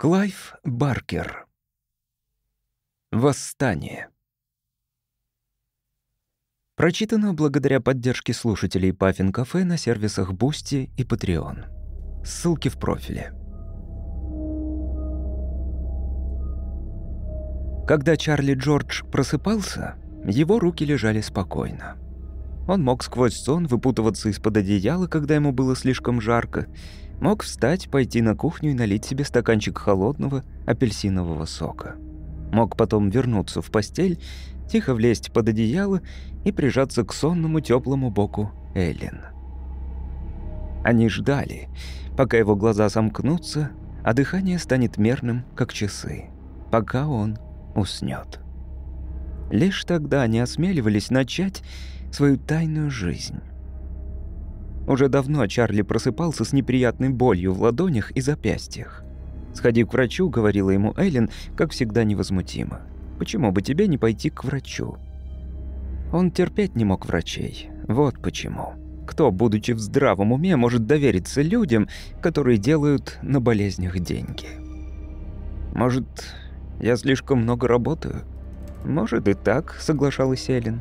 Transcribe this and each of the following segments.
Клайв Баркер. Восстание. Прочитано благодаря поддержке слушателей Паффин Кафе на сервисах Бусти и Patreon. Ссылки в профиле. Когда Чарли Джордж просыпался, его руки лежали спокойно. Он мог сквозь сон выпутываться из-под одеяла, когда ему было слишком жарко, Мог встать, пойти на кухню и налить себе стаканчик холодного апельсинового сока. Мог потом вернуться в постель, тихо влезть под одеяло и прижаться к сонному теплому боку Эллен. Они ждали, пока его глаза сомкнутся, а дыхание станет мерным, как часы, пока он уснет. Лишь тогда они осмеливались начать свою тайную жизнь. Уже давно Чарли просыпался с неприятной болью в ладонях и запястьях. «Сходи к врачу», — говорила ему Эллен, как всегда невозмутимо. «Почему бы тебе не пойти к врачу?» Он терпеть не мог врачей. Вот почему. Кто, будучи в здравом уме, может довериться людям, которые делают на болезнях деньги? «Может, я слишком много работаю?» «Может, и так», — соглашалась Эллен.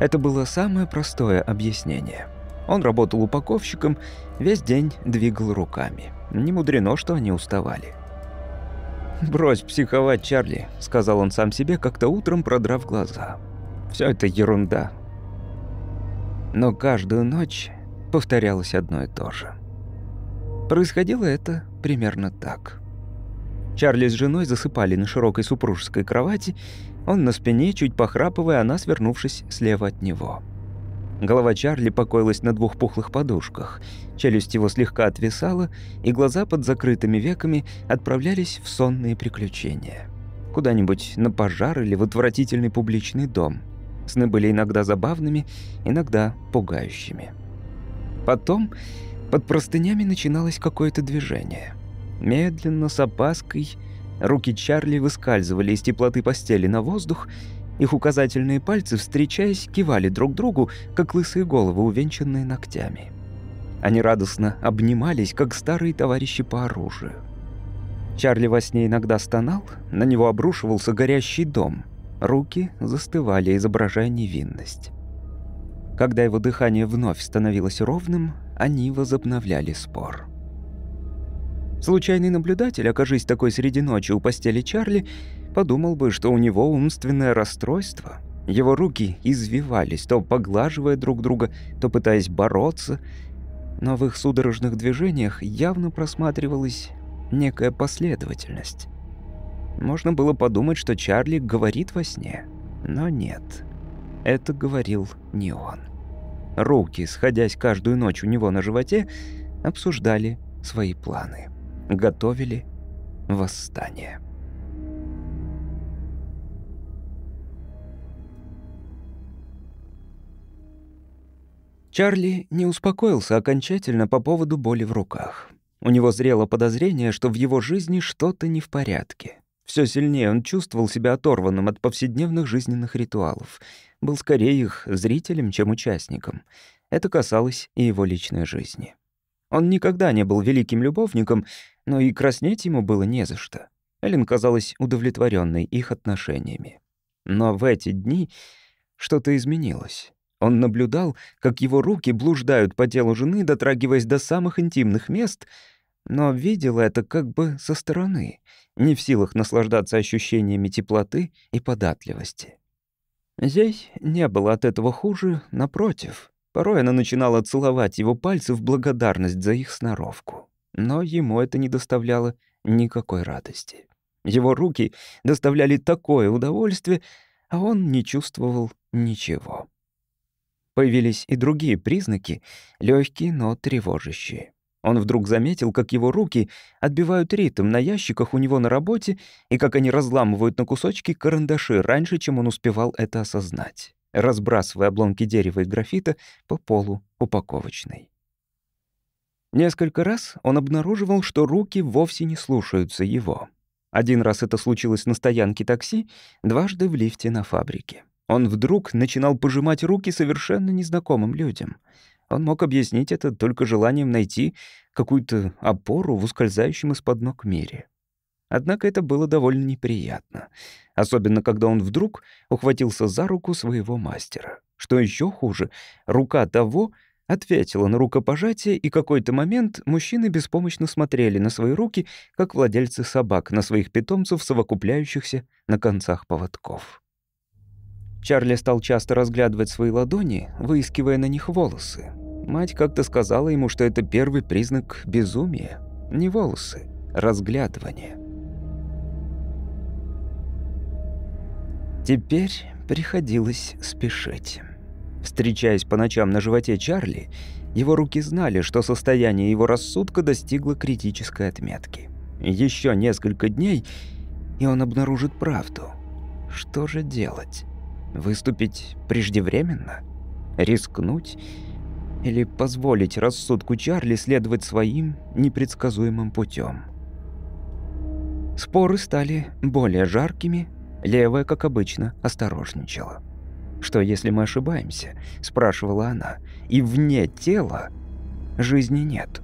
Это было самое простое объяснение — он работал упаковщиком, весь день двигал руками. Не мудрено, что они уставали. «Брось психовать, Чарли», — сказал он сам себе, как-то утром продрав глаза. Все это ерунда». Но каждую ночь повторялось одно и то же. Происходило это примерно так. Чарли с женой засыпали на широкой супружеской кровати, он на спине, чуть похрапывая, а она свернувшись слева от него. Голова Чарли покоилась на двух пухлых подушках, челюсть его слегка отвисала, и глаза под закрытыми веками отправлялись в сонные приключения. Куда-нибудь на пожар или в отвратительный публичный дом. Сны были иногда забавными, иногда пугающими. Потом под простынями начиналось какое-то движение. Медленно, с опаской, Руки Чарли выскальзывали из теплоты постели на воздух, их указательные пальцы, встречаясь, кивали друг другу, как лысые головы, увенчанные ногтями. Они радостно обнимались, как старые товарищи по оружию. Чарли во сне иногда стонал, на него обрушивался горящий дом. Руки застывали, изображая невинность. Когда его дыхание вновь становилось ровным, они возобновляли спор. Случайный наблюдатель, окажись такой среди ночи у постели Чарли, подумал бы, что у него умственное расстройство. Его руки извивались, то поглаживая друг друга, то пытаясь бороться. Но в их судорожных движениях явно просматривалась некая последовательность. Можно было подумать, что Чарли говорит во сне, но нет. Это говорил не он. Руки, сходясь каждую ночь у него на животе, обсуждали свои планы готовили восстание. Чарли не успокоился окончательно по поводу боли в руках. У него зрело подозрение, что в его жизни что-то не в порядке. Все сильнее он чувствовал себя оторванным от повседневных жизненных ритуалов. Был скорее их зрителем, чем участником. Это касалось и его личной жизни. Он никогда не был великим любовником, но и краснеть ему было не за что. Эллен казалась удовлетворенной их отношениями. Но в эти дни что-то изменилось. Он наблюдал, как его руки блуждают по телу жены, дотрагиваясь до самых интимных мест, но видел это как бы со стороны, не в силах наслаждаться ощущениями теплоты и податливости. Здесь не было от этого хуже, напротив. Порой она начинала целовать его пальцы в благодарность за их сноровку но ему это не доставляло никакой радости. Его руки доставляли такое удовольствие, а он не чувствовал ничего. Появились и другие признаки, легкие, но тревожащие. Он вдруг заметил, как его руки отбивают ритм на ящиках у него на работе и как они разламывают на кусочки карандаши раньше, чем он успевал это осознать, разбрасывая обломки дерева и графита по полу упаковочной. Несколько раз он обнаруживал, что руки вовсе не слушаются его. Один раз это случилось на стоянке такси, дважды в лифте на фабрике. Он вдруг начинал пожимать руки совершенно незнакомым людям. Он мог объяснить это только желанием найти какую-то опору в ускользающем из-под ног мире. Однако это было довольно неприятно, особенно когда он вдруг ухватился за руку своего мастера. Что еще хуже, рука того — Ответила на рукопожатие, и какой-то момент мужчины беспомощно смотрели на свои руки, как владельцы собак, на своих питомцев, совокупляющихся на концах поводков. Чарли стал часто разглядывать свои ладони, выискивая на них волосы. Мать как-то сказала ему, что это первый признак безумия. Не волосы, разглядывание. Теперь приходилось спешить. Встречаясь по ночам на животе Чарли, его руки знали, что состояние его рассудка достигло критической отметки. Еще несколько дней, и он обнаружит правду. Что же делать? Выступить преждевременно? Рискнуть? Или позволить рассудку Чарли следовать своим непредсказуемым путем? Споры стали более жаркими, левая, как обычно, осторожничала. «Что, если мы ошибаемся?» – спрашивала она. «И вне тела жизни нет».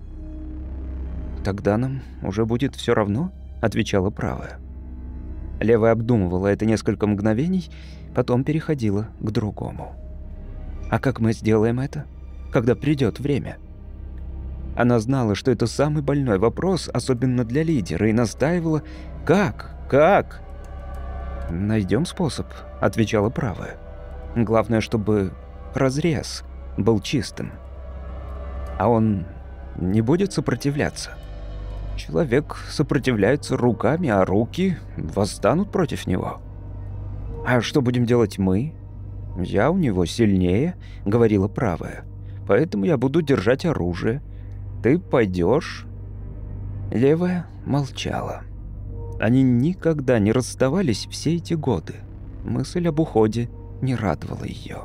«Тогда нам уже будет все равно?» – отвечала правая. Левая обдумывала это несколько мгновений, потом переходила к другому. «А как мы сделаем это, когда придет время?» Она знала, что это самый больной вопрос, особенно для лидера, и настаивала «Как? Как?» «Найдем способ», — отвечала правая. Главное, чтобы разрез был чистым. А он не будет сопротивляться. Человек сопротивляется руками, а руки восстанут против него. «А что будем делать мы?» «Я у него сильнее», — говорила правая. «Поэтому я буду держать оружие. Ты пойдешь?» Левая молчала. Они никогда не расставались все эти годы. Мысль об уходе — не радовало ее.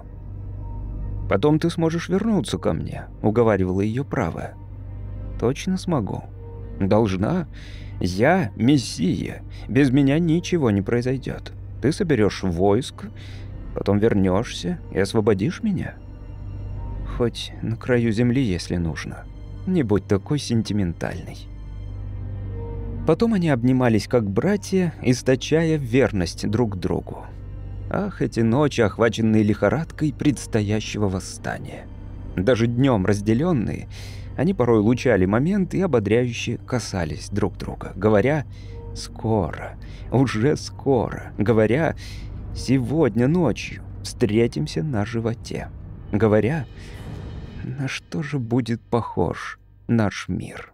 «Потом ты сможешь вернуться ко мне», — уговаривала ее правая. «Точно смогу». «Должна. Я — мессия. Без меня ничего не произойдет. Ты соберешь войск, потом вернешься и освободишь меня». «Хоть на краю земли, если нужно. Не будь такой сентиментальный». Потом они обнимались как братья, источая верность друг другу. Ах, эти ночи, охваченные лихорадкой предстоящего восстания. Даже днем разделенные, они порой лучали момент и ободряюще касались друг друга, говоря «скоро, уже скоро», говоря «сегодня ночью встретимся на животе», говоря «на что же будет похож наш мир».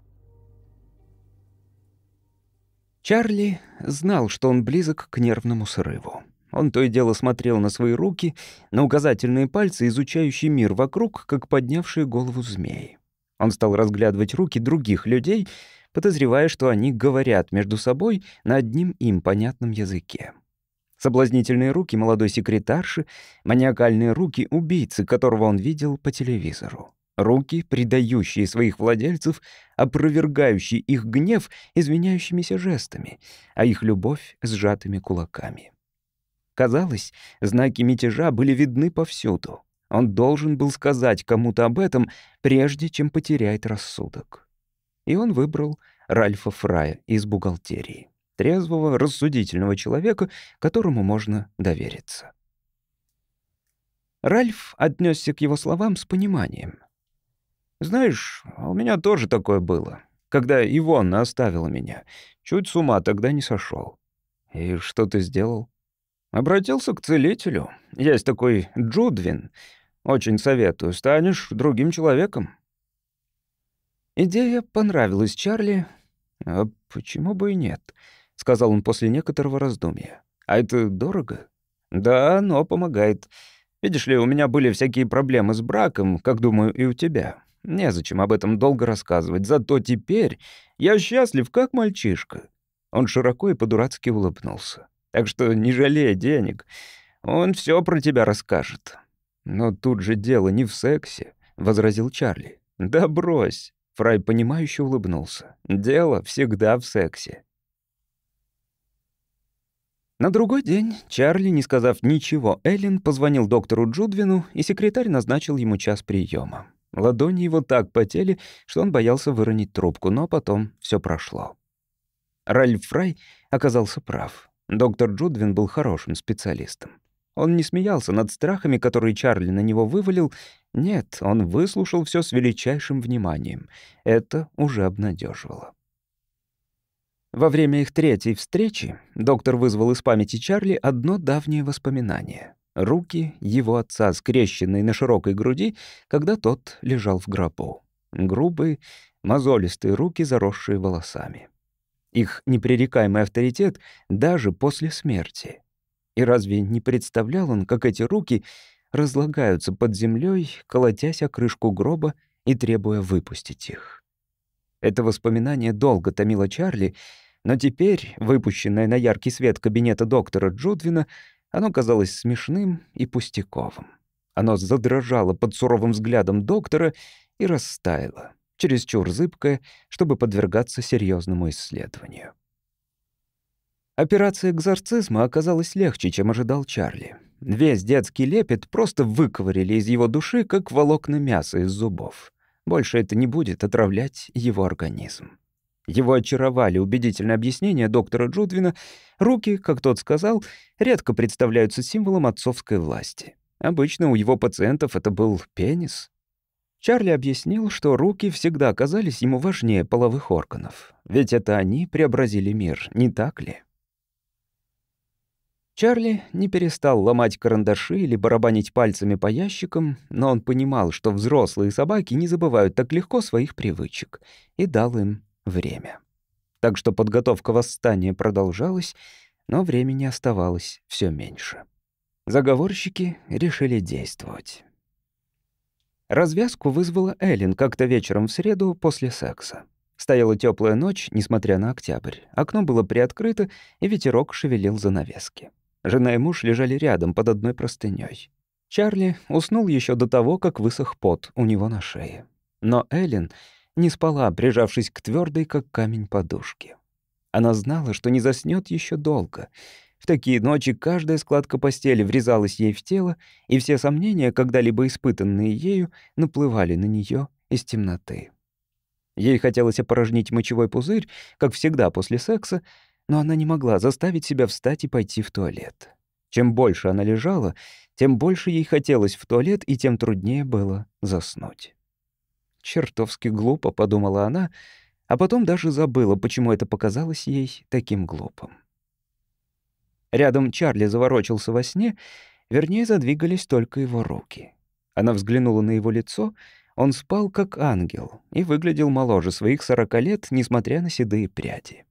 Чарли знал, что он близок к нервному срыву. Он то и дело смотрел на свои руки, на указательные пальцы, изучающие мир вокруг, как поднявшие голову змеи. Он стал разглядывать руки других людей, подозревая, что они говорят между собой на одним им понятном языке. Соблазнительные руки молодой секретарши, маниакальные руки убийцы, которого он видел по телевизору. Руки, предающие своих владельцев, опровергающие их гнев извиняющимися жестами, а их любовь сжатыми кулаками. Казалось, знаки мятежа были видны повсюду. Он должен был сказать кому-то об этом, прежде чем потеряет рассудок. И он выбрал Ральфа Фрая из бухгалтерии. Трезвого, рассудительного человека, которому можно довериться. Ральф отнесся к его словам с пониманием. «Знаешь, у меня тоже такое было, когда Ивонна оставила меня. Чуть с ума тогда не сошел. «И что ты сделал?» Обратился к целителю. Есть такой Джудвин. Очень советую, станешь другим человеком. Идея понравилась Чарли. А почему бы и нет? Сказал он после некоторого раздумья. А это дорого? Да, но помогает. Видишь ли, у меня были всякие проблемы с браком, как думаю, и у тебя. Незачем об этом долго рассказывать. Зато теперь я счастлив, как мальчишка. Он широко и по-дурацки улыбнулся. Так что не жалей денег, он все про тебя расскажет». «Но тут же дело не в сексе», — возразил Чарли. «Да брось!» — Фрай понимающе улыбнулся. «Дело всегда в сексе». На другой день Чарли, не сказав ничего, Эллен позвонил доктору Джудвину, и секретарь назначил ему час приема. Ладони его так потели, что он боялся выронить трубку, но потом все прошло. Ральф Фрай оказался прав. Доктор Джудвин был хорошим специалистом. Он не смеялся над страхами, которые Чарли на него вывалил. Нет, он выслушал все с величайшим вниманием. Это уже обнадеживало. Во время их третьей встречи доктор вызвал из памяти Чарли одно давнее воспоминание. Руки его отца, скрещенные на широкой груди, когда тот лежал в гробу. Грубые, мозолистые руки, заросшие волосами их непререкаемый авторитет даже после смерти. И разве не представлял он, как эти руки разлагаются под землей, колотясь о крышку гроба и требуя выпустить их? Это воспоминание долго томило Чарли, но теперь, выпущенное на яркий свет кабинета доктора Джудвина, оно казалось смешным и пустяковым. Оно задрожало под суровым взглядом доктора и растаяло чересчур зыбкая, чтобы подвергаться серьезному исследованию. Операция экзорцизма оказалась легче, чем ожидал Чарли. Весь детский лепет просто выковырили из его души, как волокна мяса из зубов. Больше это не будет отравлять его организм. Его очаровали убедительные объяснения доктора Джудвина. Руки, как тот сказал, редко представляются символом отцовской власти. Обычно у его пациентов это был пенис. Чарли объяснил, что руки всегда казались ему важнее половых органов. Ведь это они преобразили мир, не так ли? Чарли не перестал ломать карандаши или барабанить пальцами по ящикам, но он понимал, что взрослые собаки не забывают так легко своих привычек, и дал им время. Так что подготовка восстания продолжалась, но времени оставалось все меньше. Заговорщики решили действовать. Развязку вызвала Эллен как-то вечером в среду после секса. Стояла теплая ночь, несмотря на октябрь. Окно было приоткрыто, и ветерок шевелил занавески. Жена и муж лежали рядом под одной простыней. Чарли уснул еще до того, как высох пот у него на шее. Но Эллен не спала, прижавшись к твердой, как камень, подушке. Она знала, что не заснёт еще долго — в такие ночи каждая складка постели врезалась ей в тело, и все сомнения, когда-либо испытанные ею, наплывали на нее из темноты. Ей хотелось опорожнить мочевой пузырь, как всегда после секса, но она не могла заставить себя встать и пойти в туалет. Чем больше она лежала, тем больше ей хотелось в туалет, и тем труднее было заснуть. «Чертовски глупо», — подумала она, а потом даже забыла, почему это показалось ей таким глупым. Рядом Чарли заворочился во сне, вернее, задвигались только его руки. Она взглянула на его лицо, он спал как ангел и выглядел моложе своих сорока лет, несмотря на седые пряди.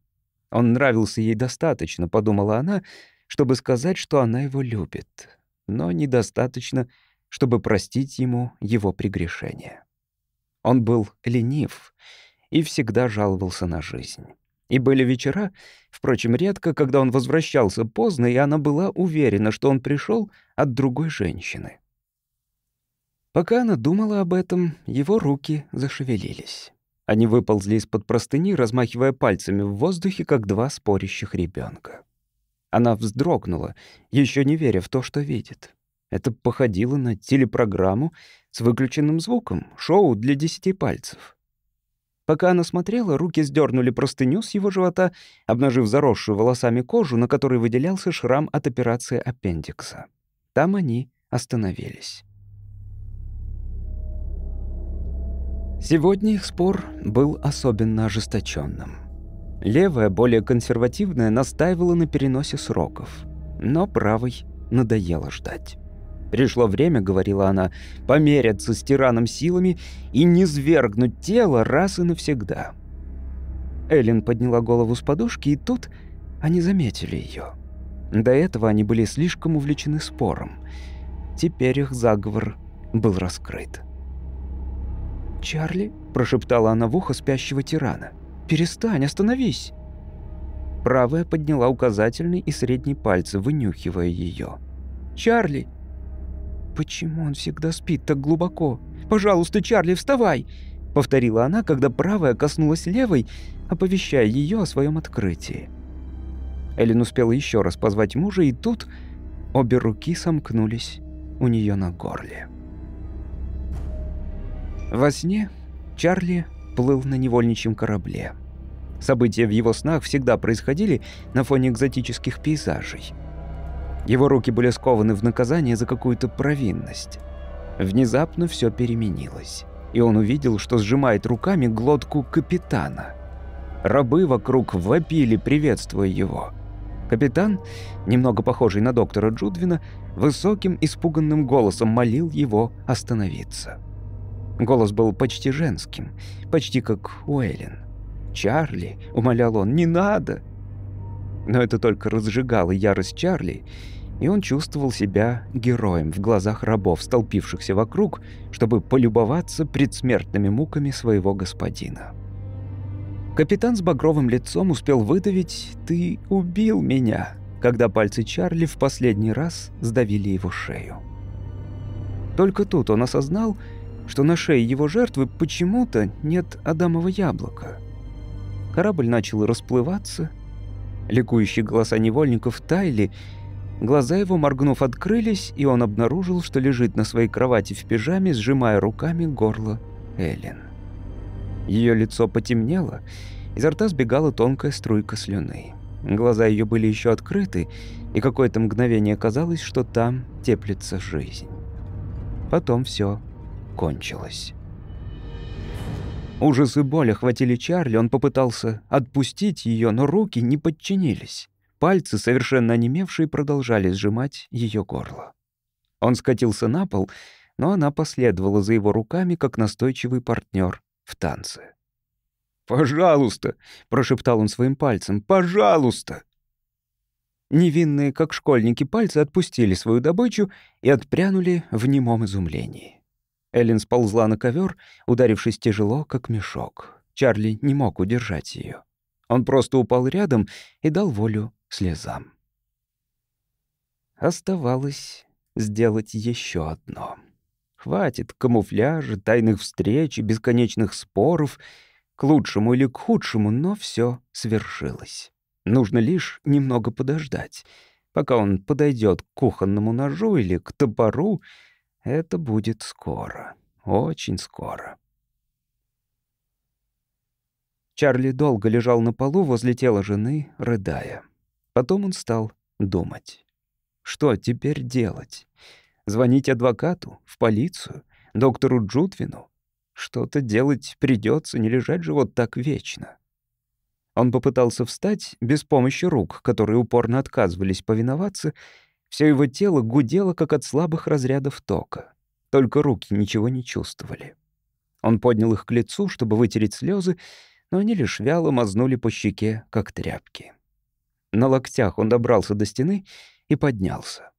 Он нравился ей достаточно, подумала она, чтобы сказать, что она его любит, но недостаточно, чтобы простить ему его прегрешение. Он был ленив и всегда жаловался на жизнь. И были вечера, впрочем, редко, когда он возвращался поздно, и она была уверена, что он пришел от другой женщины. Пока она думала об этом, его руки зашевелились. Они выползли из-под простыни, размахивая пальцами в воздухе, как два спорящих ребенка. Она вздрогнула, еще не веря в то, что видит. Это походило на телепрограмму с выключенным звуком, шоу для десяти пальцев. Пока она смотрела, руки сдернули простыню с его живота, обнажив заросшую волосами кожу, на которой выделялся шрам от операции аппендикса. Там они остановились. Сегодня их спор был особенно ожесточенным. Левая, более консервативная, настаивала на переносе сроков, но правой надоело ждать. «Пришло время, — говорила она, — померяться с тираном силами и не свергнуть тело раз и навсегда». Эллен подняла голову с подушки, и тут они заметили ее. До этого они были слишком увлечены спором. Теперь их заговор был раскрыт. «Чарли?» – прошептала она в ухо спящего тирана. «Перестань, остановись!» Правая подняла указательный и средний пальцы, вынюхивая ее. «Чарли!» «Почему он всегда спит так глубоко? Пожалуйста, Чарли, вставай!» — повторила она, когда правая коснулась левой, оповещая ее о своем открытии. Эллен успела еще раз позвать мужа, и тут обе руки сомкнулись у нее на горле. Во сне Чарли плыл на невольничьем корабле. События в его снах всегда происходили на фоне экзотических пейзажей — его руки были скованы в наказание за какую-то провинность. Внезапно все переменилось, и он увидел, что сжимает руками глотку капитана. Рабы вокруг вопили, приветствуя его. Капитан, немного похожий на доктора Джудвина, высоким испуганным голосом молил его остановиться. Голос был почти женским, почти как Уэллин. «Чарли», — умолял он, — «не надо, но это только разжигало ярость Чарли, и он чувствовал себя героем в глазах рабов, столпившихся вокруг, чтобы полюбоваться предсмертными муками своего господина. Капитан с багровым лицом успел выдавить «Ты убил меня», когда пальцы Чарли в последний раз сдавили его шею. Только тут он осознал, что на шее его жертвы почему-то нет Адамова яблока. Корабль начал расплываться, ликующие голоса невольников таяли, Глаза его, моргнув, открылись, и он обнаружил, что лежит на своей кровати в пижаме, сжимая руками горло Эллен. Ее лицо потемнело, изо рта сбегала тонкая струйка слюны. Глаза ее были еще открыты, и какое-то мгновение казалось, что там теплится жизнь. Потом все кончилось. Ужас и боль охватили Чарли, он попытался отпустить ее, но руки не подчинились. Пальцы, совершенно онемевшие, продолжали сжимать ее горло. Он скатился на пол, но она последовала за его руками, как настойчивый партнер в танце. «Пожалуйста!» — прошептал он своим пальцем. «Пожалуйста!» Невинные, как школьники, пальцы отпустили свою добычу и отпрянули в немом изумлении. Эллен сползла на ковер, ударившись тяжело, как мешок. Чарли не мог удержать ее. Он просто упал рядом и дал волю слезам. Оставалось сделать еще одно. Хватит камуфляжа, тайных встреч и бесконечных споров к лучшему или к худшему, но все свершилось. Нужно лишь немного подождать. Пока он подойдет к кухонному ножу или к топору, это будет скоро, очень скоро. Чарли долго лежал на полу возле тела жены, рыдая. Потом он стал думать. Что теперь делать? Звонить адвокату? В полицию? Доктору Джудвину? Что-то делать придется, не лежать же вот так вечно. Он попытался встать без помощи рук, которые упорно отказывались повиноваться. Все его тело гудело, как от слабых разрядов тока. Только руки ничего не чувствовали. Он поднял их к лицу, чтобы вытереть слезы, но они лишь вяло мазнули по щеке, как тряпки. На локтях он добрался до стены и поднялся.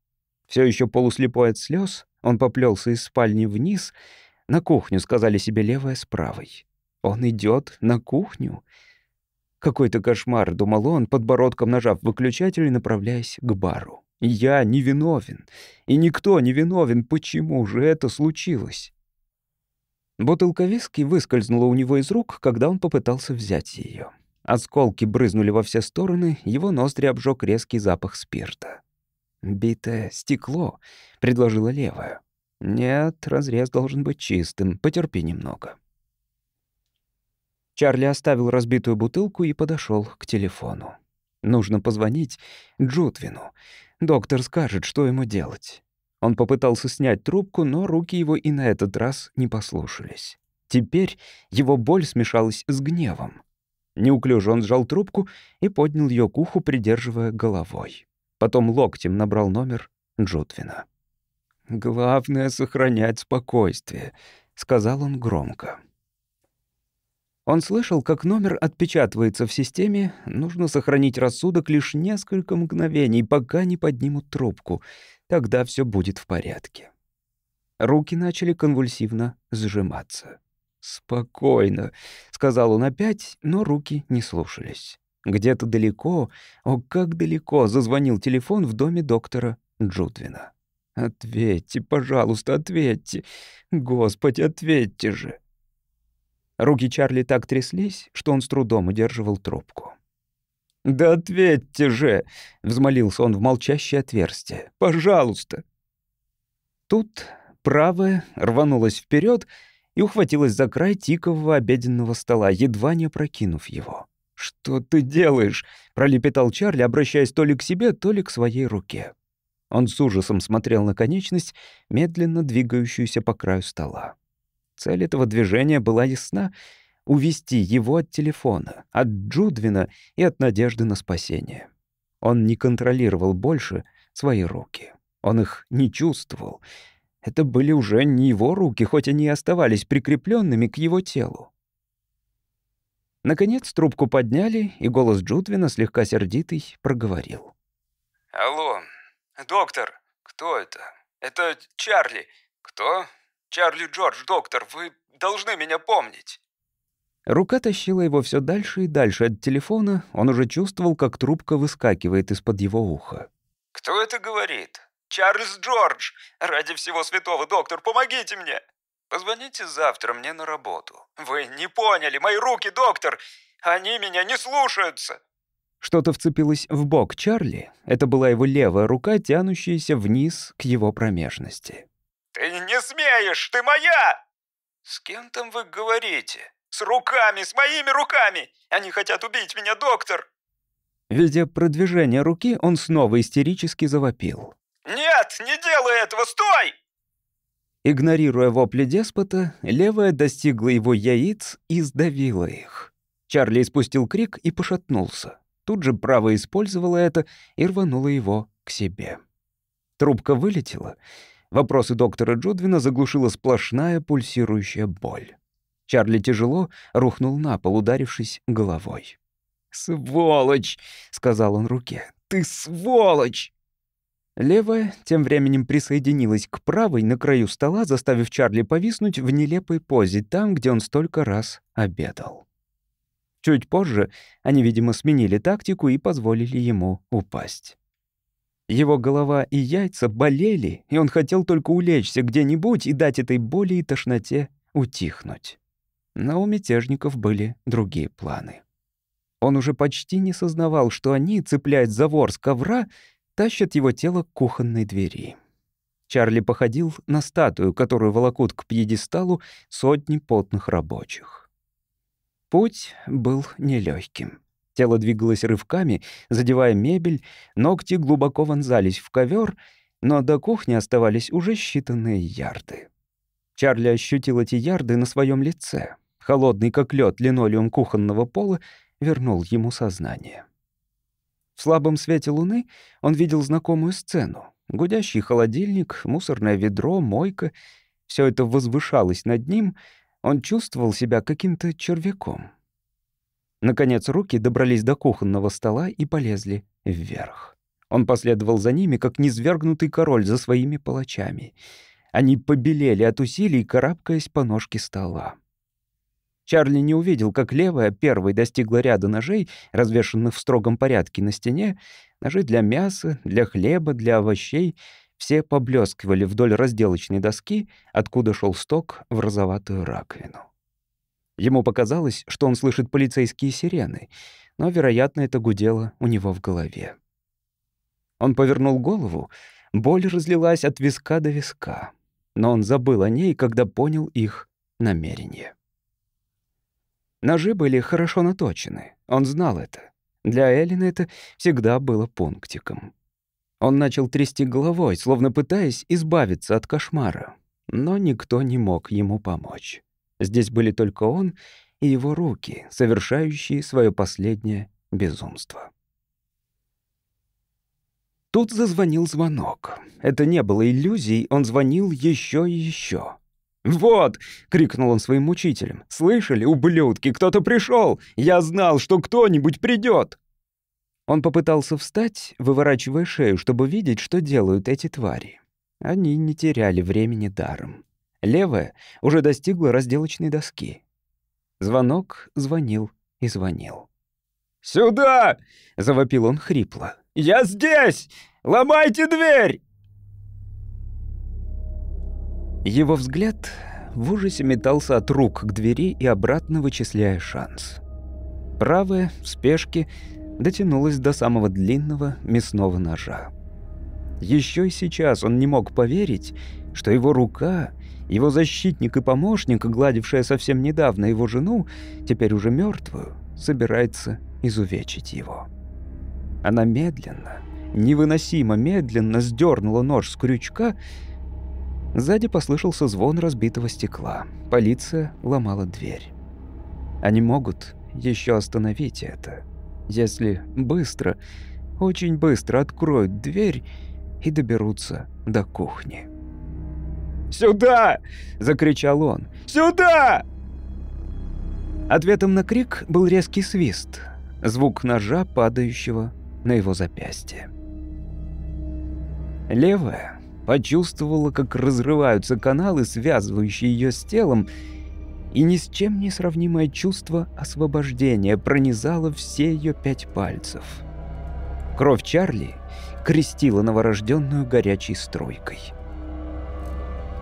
Все еще полуслепой от слез, он поплелся из спальни вниз. На кухню сказали себе левая с правой. Он идет на кухню. Какой-то кошмар, думал он, подбородком нажав выключатель и направляясь к бару. Я не виновен. И никто не виновен. Почему же это случилось? Бутылка виски выскользнула у него из рук, когда он попытался взять ее. Осколки брызнули во все стороны, его ноздри обжег резкий запах спирта. «Битое стекло», — предложила левая. «Нет, разрез должен быть чистым, потерпи немного». Чарли оставил разбитую бутылку и подошел к телефону. Нужно позвонить Джутвину. Доктор скажет, что ему делать. Он попытался снять трубку, но руки его и на этот раз не послушались. Теперь его боль смешалась с гневом. Неуклюже он сжал трубку и поднял ее к уху, придерживая головой. Потом локтем набрал номер Джутвина. «Главное — сохранять спокойствие», — сказал он громко. Он слышал, как номер отпечатывается в системе, нужно сохранить рассудок лишь несколько мгновений, пока не поднимут трубку. Тогда все будет в порядке. Руки начали конвульсивно сжиматься. «Спокойно», — сказал он опять, но руки не слушались. Где-то далеко, о, как далеко, зазвонил телефон в доме доктора Джудвина. «Ответьте, пожалуйста, ответьте! Господи, ответьте же!» Руки Чарли так тряслись, что он с трудом удерживал трубку. «Да ответьте же!» — взмолился он в молчащее отверстие. «Пожалуйста!» Тут правая рванулась вперед, и ухватилась за край тикового обеденного стола, едва не прокинув его. «Что ты делаешь?» — пролепетал Чарли, обращаясь то ли к себе, то ли к своей руке. Он с ужасом смотрел на конечность, медленно двигающуюся по краю стола. Цель этого движения была ясна — увести его от телефона, от Джудвина и от надежды на спасение. Он не контролировал больше свои руки. Он их не чувствовал — это были уже не его руки, хоть они и оставались прикрепленными к его телу. Наконец трубку подняли, и голос Джудвина, слегка сердитый, проговорил. «Алло, доктор, кто это? Это Чарли. Кто? Чарли Джордж, доктор, вы должны меня помнить». Рука тащила его все дальше и дальше от телефона, он уже чувствовал, как трубка выскакивает из-под его уха. «Кто это говорит? Чарльз Джордж! Ради всего святого, доктор, помогите мне!» «Позвоните завтра мне на работу». «Вы не поняли, мои руки, доктор! Они меня не слушаются!» Что-то вцепилось в бок Чарли. Это была его левая рука, тянущаяся вниз к его промежности. «Ты не смеешь! Ты моя!» «С кем там вы говорите?» «С руками! С моими руками! Они хотят убить меня, доктор!» Видя продвижение руки, он снова истерически завопил. «Нет, не делай этого! Стой!» Игнорируя вопли деспота, левая достигла его яиц и сдавила их. Чарли испустил крик и пошатнулся. Тут же правая использовала это и рванула его к себе. Трубка вылетела. Вопросы доктора Джудвина заглушила сплошная пульсирующая боль. Чарли тяжело рухнул на пол, ударившись головой. «Сволочь!» — сказал он руке. «Ты сволочь!» Левая тем временем присоединилась к правой на краю стола, заставив Чарли повиснуть в нелепой позе там, где он столько раз обедал. Чуть позже они, видимо, сменили тактику и позволили ему упасть. Его голова и яйца болели, и он хотел только улечься где-нибудь и дать этой боли и тошноте утихнуть. Но у мятежников были другие планы. Он уже почти не сознавал, что они, цепляясь за ворс ковра, тащат его тело к кухонной двери. Чарли походил на статую, которую волокут к пьедесталу сотни потных рабочих. Путь был нелегким. Тело двигалось рывками, задевая мебель, ногти глубоко вонзались в ковер, но до кухни оставались уже считанные ярды. Чарли ощутил эти ярды на своем лице. Холодный, как лед, линолеум кухонного пола вернул ему сознание. В слабом свете луны он видел знакомую сцену. Гудящий холодильник, мусорное ведро, мойка — все это возвышалось над ним. Он чувствовал себя каким-то червяком. Наконец руки добрались до кухонного стола и полезли вверх. Он последовал за ними, как низвергнутый король за своими палачами. Они побелели от усилий, карабкаясь по ножке стола. Чарли не увидел, как левая первой достигла ряда ножей, развешанных в строгом порядке на стене. Ножи для мяса, для хлеба, для овощей. Все поблескивали вдоль разделочной доски, откуда шел сток в розоватую раковину. Ему показалось, что он слышит полицейские сирены, но, вероятно, это гудело у него в голове. Он повернул голову, боль разлилась от виска до виска, но он забыл о ней, когда понял их намерение. Ножи были хорошо наточены, он знал это. Для Эллина это всегда было пунктиком. Он начал трясти головой, словно пытаясь избавиться от кошмара. Но никто не мог ему помочь. Здесь были только он и его руки, совершающие свое последнее безумство. Тут зазвонил звонок. Это не было иллюзией, он звонил еще и еще. «Вот!» — крикнул он своим учителям. «Слышали, ублюдки, кто-то пришел! Я знал, что кто-нибудь придет!» Он попытался встать, выворачивая шею, чтобы видеть, что делают эти твари. Они не теряли времени даром. Левая уже достигла разделочной доски. Звонок звонил и звонил. «Сюда!» — завопил он хрипло. «Я здесь! Ломайте дверь!» Его взгляд в ужасе метался от рук к двери и обратно вычисляя шанс. Правая, в спешке, дотянулась до самого длинного мясного ножа. Еще и сейчас он не мог поверить, что его рука, его защитник и помощник, гладившая совсем недавно его жену, теперь уже мертвую, собирается изувечить его. Она медленно, невыносимо медленно сдернула нож с крючка, Сзади послышался звон разбитого стекла. Полиция ломала дверь. Они могут еще остановить это. Если быстро, очень быстро откроют дверь и доберутся до кухни. «Сюда!» – закричал он. «Сюда!» Ответом на крик был резкий свист, звук ножа, падающего на его запястье. Левая, почувствовала, как разрываются каналы, связывающие ее с телом, и ни с чем не сравнимое чувство освобождения пронизало все ее пять пальцев. Кровь Чарли крестила новорожденную горячей струйкой.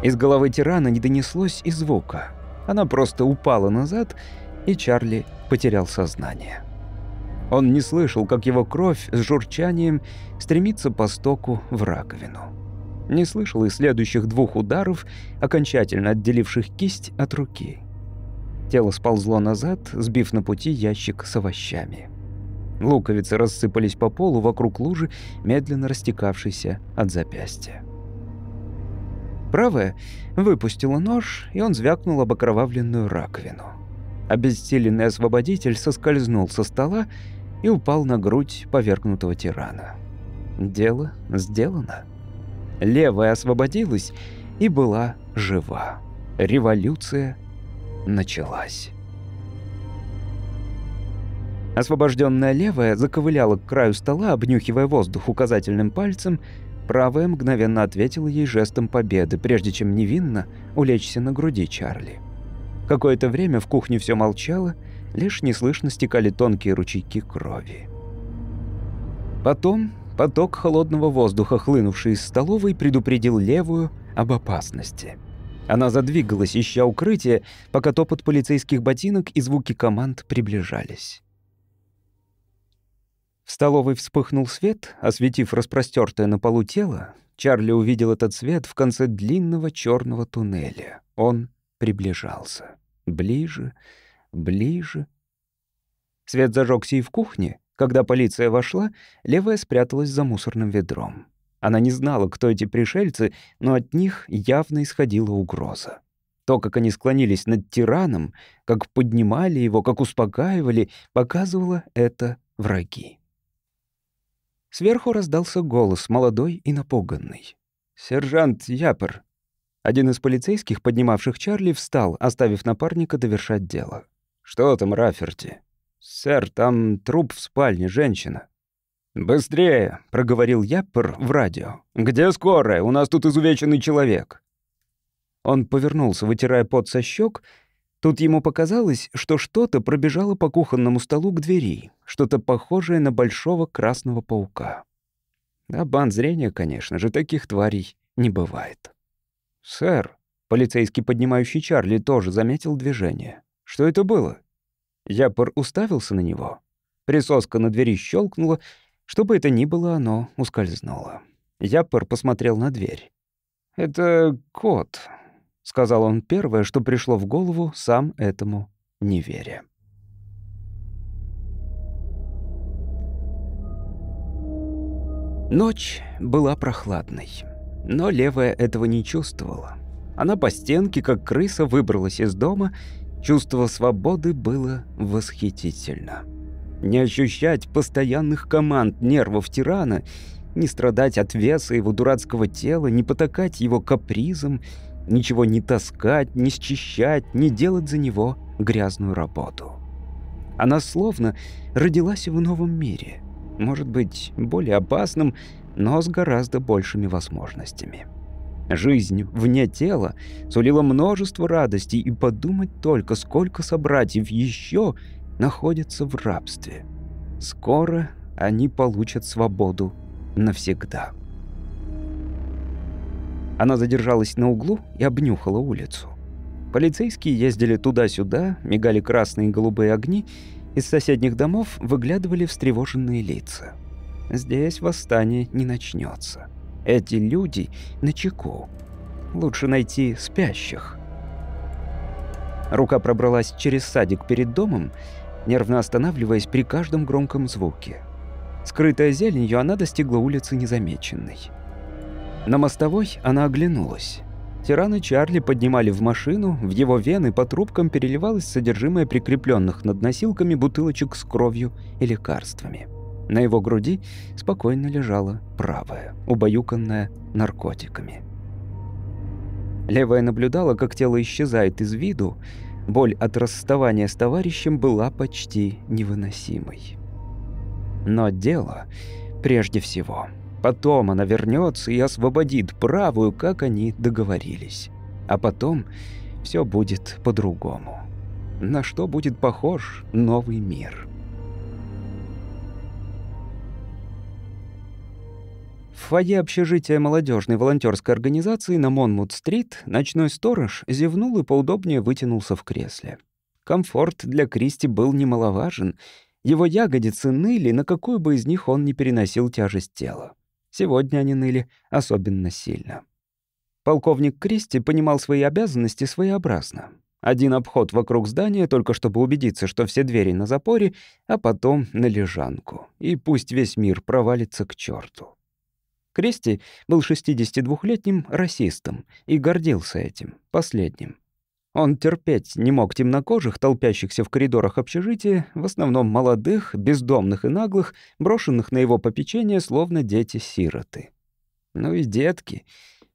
Из головы тирана не донеслось и звука. Она просто упала назад, и Чарли потерял сознание. Он не слышал, как его кровь с журчанием стремится по стоку в раковину. Не слышал и следующих двух ударов, окончательно отделивших кисть от руки. Тело сползло назад, сбив на пути ящик с овощами. Луковицы рассыпались по полу вокруг лужи, медленно растекавшейся от запястья. Правая выпустила нож, и он звякнул об окровавленную раковину. Обессиленный освободитель соскользнул со стола и упал на грудь повергнутого тирана. Дело сделано. Левая освободилась и была жива. Революция началась. Освобожденная левая заковыляла к краю стола, обнюхивая воздух указательным пальцем, правая мгновенно ответила ей жестом победы, прежде чем невинно улечься на груди Чарли. Какое-то время в кухне все молчало, лишь неслышно стекали тонкие ручейки крови. Потом Поток холодного воздуха, хлынувший из столовой, предупредил левую об опасности. Она задвигалась, ища укрытие, пока топот полицейских ботинок и звуки команд приближались. В столовой вспыхнул свет, осветив распростёртое на полу тело. Чарли увидел этот свет в конце длинного черного туннеля. Он приближался. Ближе, ближе. Свет зажегся и в кухне, когда полиция вошла, левая спряталась за мусорным ведром. Она не знала, кто эти пришельцы, но от них явно исходила угроза. То, как они склонились над тираном, как поднимали его, как успокаивали, показывало это враги. Сверху раздался голос, молодой и напуганный. «Сержант Япер». Один из полицейских, поднимавших Чарли, встал, оставив напарника довершать дело. «Что там, Раферти?» «Сэр, там труп в спальне, женщина». «Быстрее!» — проговорил Яппер в радио. «Где скорая? У нас тут изувеченный человек». Он повернулся, вытирая пот со щек. Тут ему показалось, что что-то пробежало по кухонному столу к двери, что-то похожее на большого красного паука. Обман зрения, конечно же, таких тварей не бывает. «Сэр», — полицейский, поднимающий Чарли, тоже заметил движение. «Что это было?» Япор уставился на него. Присоска на двери щелкнула, чтобы это ни было, оно ускользнуло. Япор посмотрел на дверь. «Это кот», — сказал он первое, что пришло в голову, сам этому не веря. Ночь была прохладной, но левая этого не чувствовала. Она по стенке, как крыса, выбралась из дома — Чувство свободы было восхитительно. Не ощущать постоянных команд нервов тирана, не страдать от веса его дурацкого тела, не потакать его капризом, ничего не таскать, не счищать, не делать за него грязную работу. Она словно родилась в новом мире, может быть, более опасным, но с гораздо большими возможностями. Жизнь вне тела сулила множество радостей, и подумать только, сколько собратьев еще находятся в рабстве. Скоро они получат свободу навсегда. Она задержалась на углу и обнюхала улицу. Полицейские ездили туда-сюда, мигали красные и голубые огни, из соседних домов выглядывали встревоженные лица. Здесь восстание не начнется. Эти люди на чеку. Лучше найти спящих. Рука пробралась через садик перед домом, нервно останавливаясь при каждом громком звуке. Скрытая зеленью, она достигла улицы незамеченной. На мостовой она оглянулась. Тираны Чарли поднимали в машину, в его вены по трубкам переливалось содержимое прикрепленных над носилками бутылочек с кровью и лекарствами. На его груди спокойно лежала правая, убаюканная наркотиками. Левая наблюдала, как тело исчезает из виду. Боль от расставания с товарищем была почти невыносимой. Но дело прежде всего. Потом она вернется и освободит правую, как они договорились. А потом все будет по-другому. На что будет похож новый мир?» В фойе общежития молодежной волонтерской организации на Монмут-стрит ночной сторож зевнул и поудобнее вытянулся в кресле. Комфорт для Кристи был немаловажен. Его ягодицы ныли, на какую бы из них он не переносил тяжесть тела. Сегодня они ныли особенно сильно. Полковник Кристи понимал свои обязанности своеобразно. Один обход вокруг здания, только чтобы убедиться, что все двери на запоре, а потом на лежанку. И пусть весь мир провалится к черту. Крести был 62-летним расистом и гордился этим, последним. Он терпеть не мог темнокожих, толпящихся в коридорах общежития, в основном молодых, бездомных и наглых, брошенных на его попечение, словно дети-сироты. Ну и детки.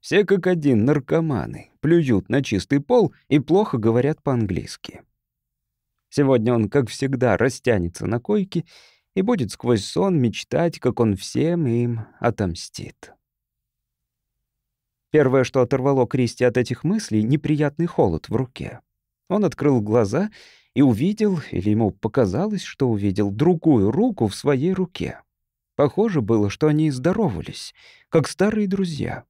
Все как один наркоманы, плюют на чистый пол и плохо говорят по-английски. Сегодня он, как всегда, растянется на койке — и будет сквозь сон мечтать, как он всем им отомстит. Первое, что оторвало Кристи от этих мыслей, — неприятный холод в руке. Он открыл глаза и увидел, или ему показалось, что увидел, другую руку в своей руке. Похоже было, что они здоровались, как старые друзья.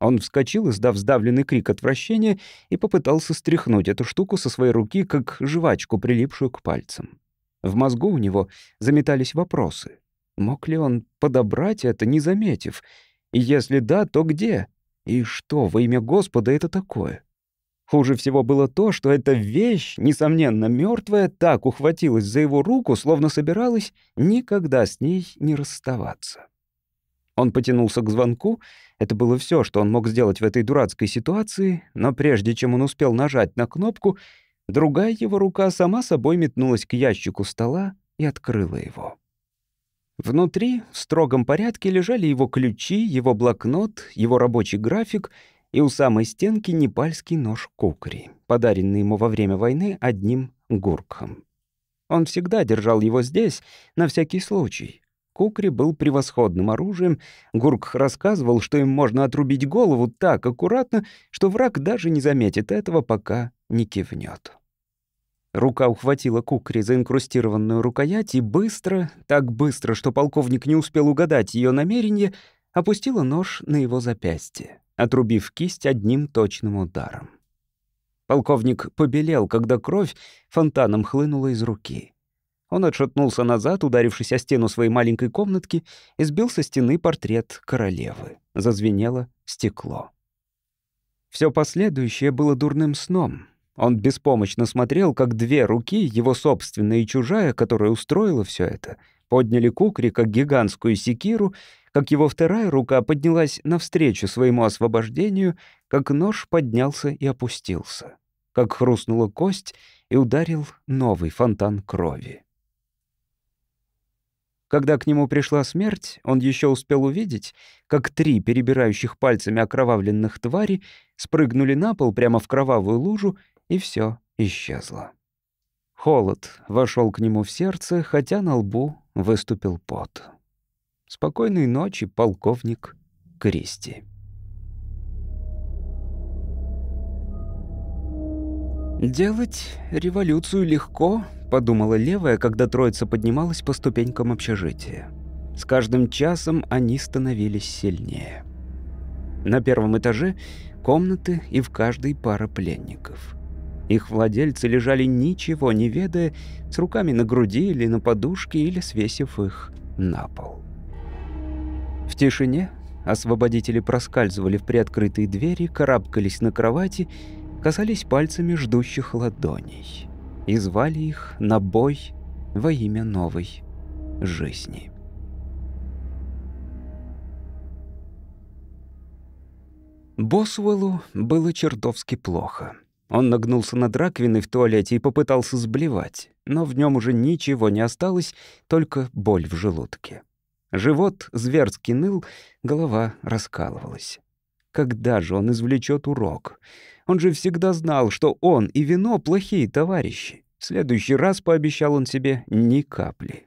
Он вскочил, издав сдавленный крик отвращения, и попытался стряхнуть эту штуку со своей руки, как жвачку, прилипшую к пальцам. В мозгу у него заметались вопросы. Мог ли он подобрать это, не заметив? И если да, то где? И что во имя Господа это такое? Хуже всего было то, что эта вещь, несомненно мертвая, так ухватилась за его руку, словно собиралась никогда с ней не расставаться. Он потянулся к звонку. Это было все, что он мог сделать в этой дурацкой ситуации, но прежде чем он успел нажать на кнопку — Другая его рука сама собой метнулась к ящику стола и открыла его. Внутри в строгом порядке лежали его ключи, его блокнот, его рабочий график и у самой стенки непальский нож кукри, подаренный ему во время войны одним гуркхом. Он всегда держал его здесь, на всякий случай. Кукри был превосходным оружием. Гуркх рассказывал, что им можно отрубить голову так аккуратно, что враг даже не заметит этого, пока не кивнет. Рука ухватила кукри за инкрустированную рукоять и быстро, так быстро, что полковник не успел угадать ее намерение, опустила нож на его запястье, отрубив кисть одним точным ударом. Полковник побелел, когда кровь фонтаном хлынула из руки. Он отшатнулся назад, ударившись о стену своей маленькой комнатки, и сбил со стены портрет королевы. Зазвенело стекло. Все последующее было дурным сном — он беспомощно смотрел, как две руки, его собственная и чужая, которая устроила все это, подняли кукри, как гигантскую секиру, как его вторая рука поднялась навстречу своему освобождению, как нож поднялся и опустился, как хрустнула кость и ударил новый фонтан крови. Когда к нему пришла смерть, он еще успел увидеть, как три перебирающих пальцами окровавленных твари спрыгнули на пол прямо в кровавую лужу и все исчезло. Холод вошел к нему в сердце, хотя на лбу выступил пот. Спокойной ночи, полковник Кристи. «Делать революцию легко», — подумала левая, когда троица поднималась по ступенькам общежития. С каждым часом они становились сильнее. На первом этаже комнаты и в каждой пара пленников — их владельцы лежали ничего не ведая, с руками на груди или на подушке, или свесив их на пол. В тишине освободители проскальзывали в приоткрытые двери, карабкались на кровати, касались пальцами ждущих ладоней и звали их на бой во имя новой жизни. Босуэлу было чертовски плохо. Он нагнулся над раковиной в туалете и попытался сблевать, но в нем уже ничего не осталось, только боль в желудке. Живот зверски ныл, голова раскалывалась. Когда же он извлечет урок? Он же всегда знал, что он и вино — плохие товарищи. В следующий раз пообещал он себе ни капли.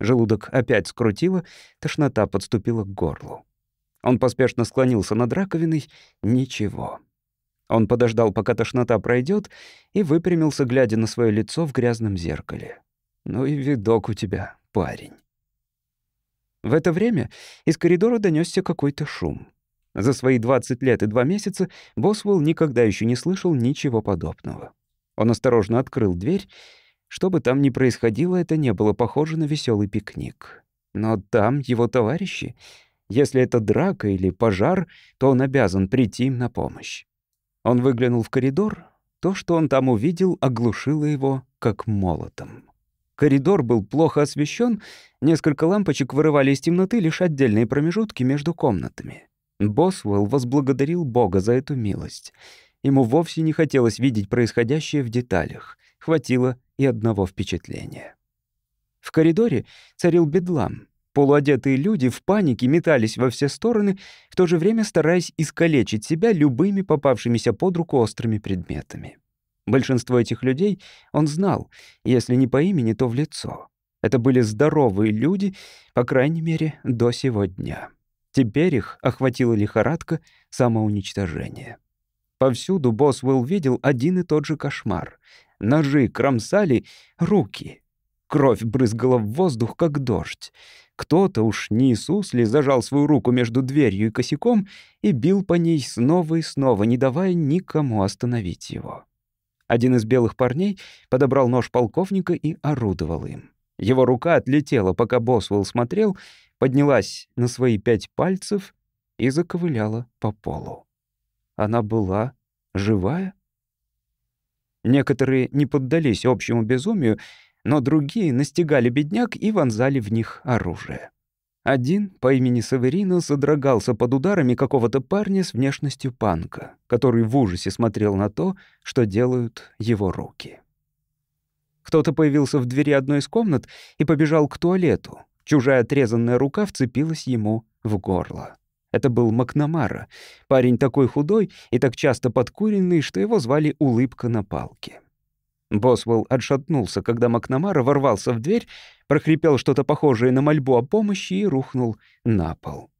Желудок опять скрутило, тошнота подступила к горлу. Он поспешно склонился над раковиной — ничего. Он подождал, пока тошнота пройдет, и выпрямился, глядя на свое лицо в грязном зеркале. «Ну и видок у тебя, парень». В это время из коридора донесся какой-то шум. За свои 20 лет и два месяца Босвелл никогда еще не слышал ничего подобного. Он осторожно открыл дверь. Что бы там ни происходило, это не было похоже на веселый пикник. Но там его товарищи. Если это драка или пожар, то он обязан прийти им на помощь. Он выглянул в коридор. То, что он там увидел, оглушило его как молотом. Коридор был плохо освещен, несколько лампочек вырывали из темноты лишь отдельные промежутки между комнатами. Босвелл возблагодарил Бога за эту милость. Ему вовсе не хотелось видеть происходящее в деталях. Хватило и одного впечатления. В коридоре царил бедлам. Полуодетые люди в панике метались во все стороны, в то же время стараясь искалечить себя любыми попавшимися под руку острыми предметами. Большинство этих людей он знал, если не по имени, то в лицо. Это были здоровые люди, по крайней мере, до сего дня. Теперь их охватила лихорадка самоуничтожения. Повсюду Босвелл видел один и тот же кошмар. Ножи кромсали руки. Кровь брызгала в воздух, как дождь. Кто-то, уж не Иисус ли, зажал свою руку между дверью и косяком и бил по ней снова и снова, не давая никому остановить его. Один из белых парней подобрал нож полковника и орудовал им. Его рука отлетела, пока Босвелл смотрел, поднялась на свои пять пальцев и заковыляла по полу. Она была живая? Некоторые не поддались общему безумию, но другие настигали бедняк и вонзали в них оружие. Один по имени Саверино содрогался под ударами какого-то парня с внешностью панка, который в ужасе смотрел на то, что делают его руки. Кто-то появился в двери одной из комнат и побежал к туалету. Чужая отрезанная рука вцепилась ему в горло. Это был Макнамара, парень такой худой и так часто подкуренный, что его звали «Улыбка на палке». Босвелл отшатнулся, когда Макнамара ворвался в дверь, прохрипел что-то похожее на мольбу о помощи и рухнул на пол.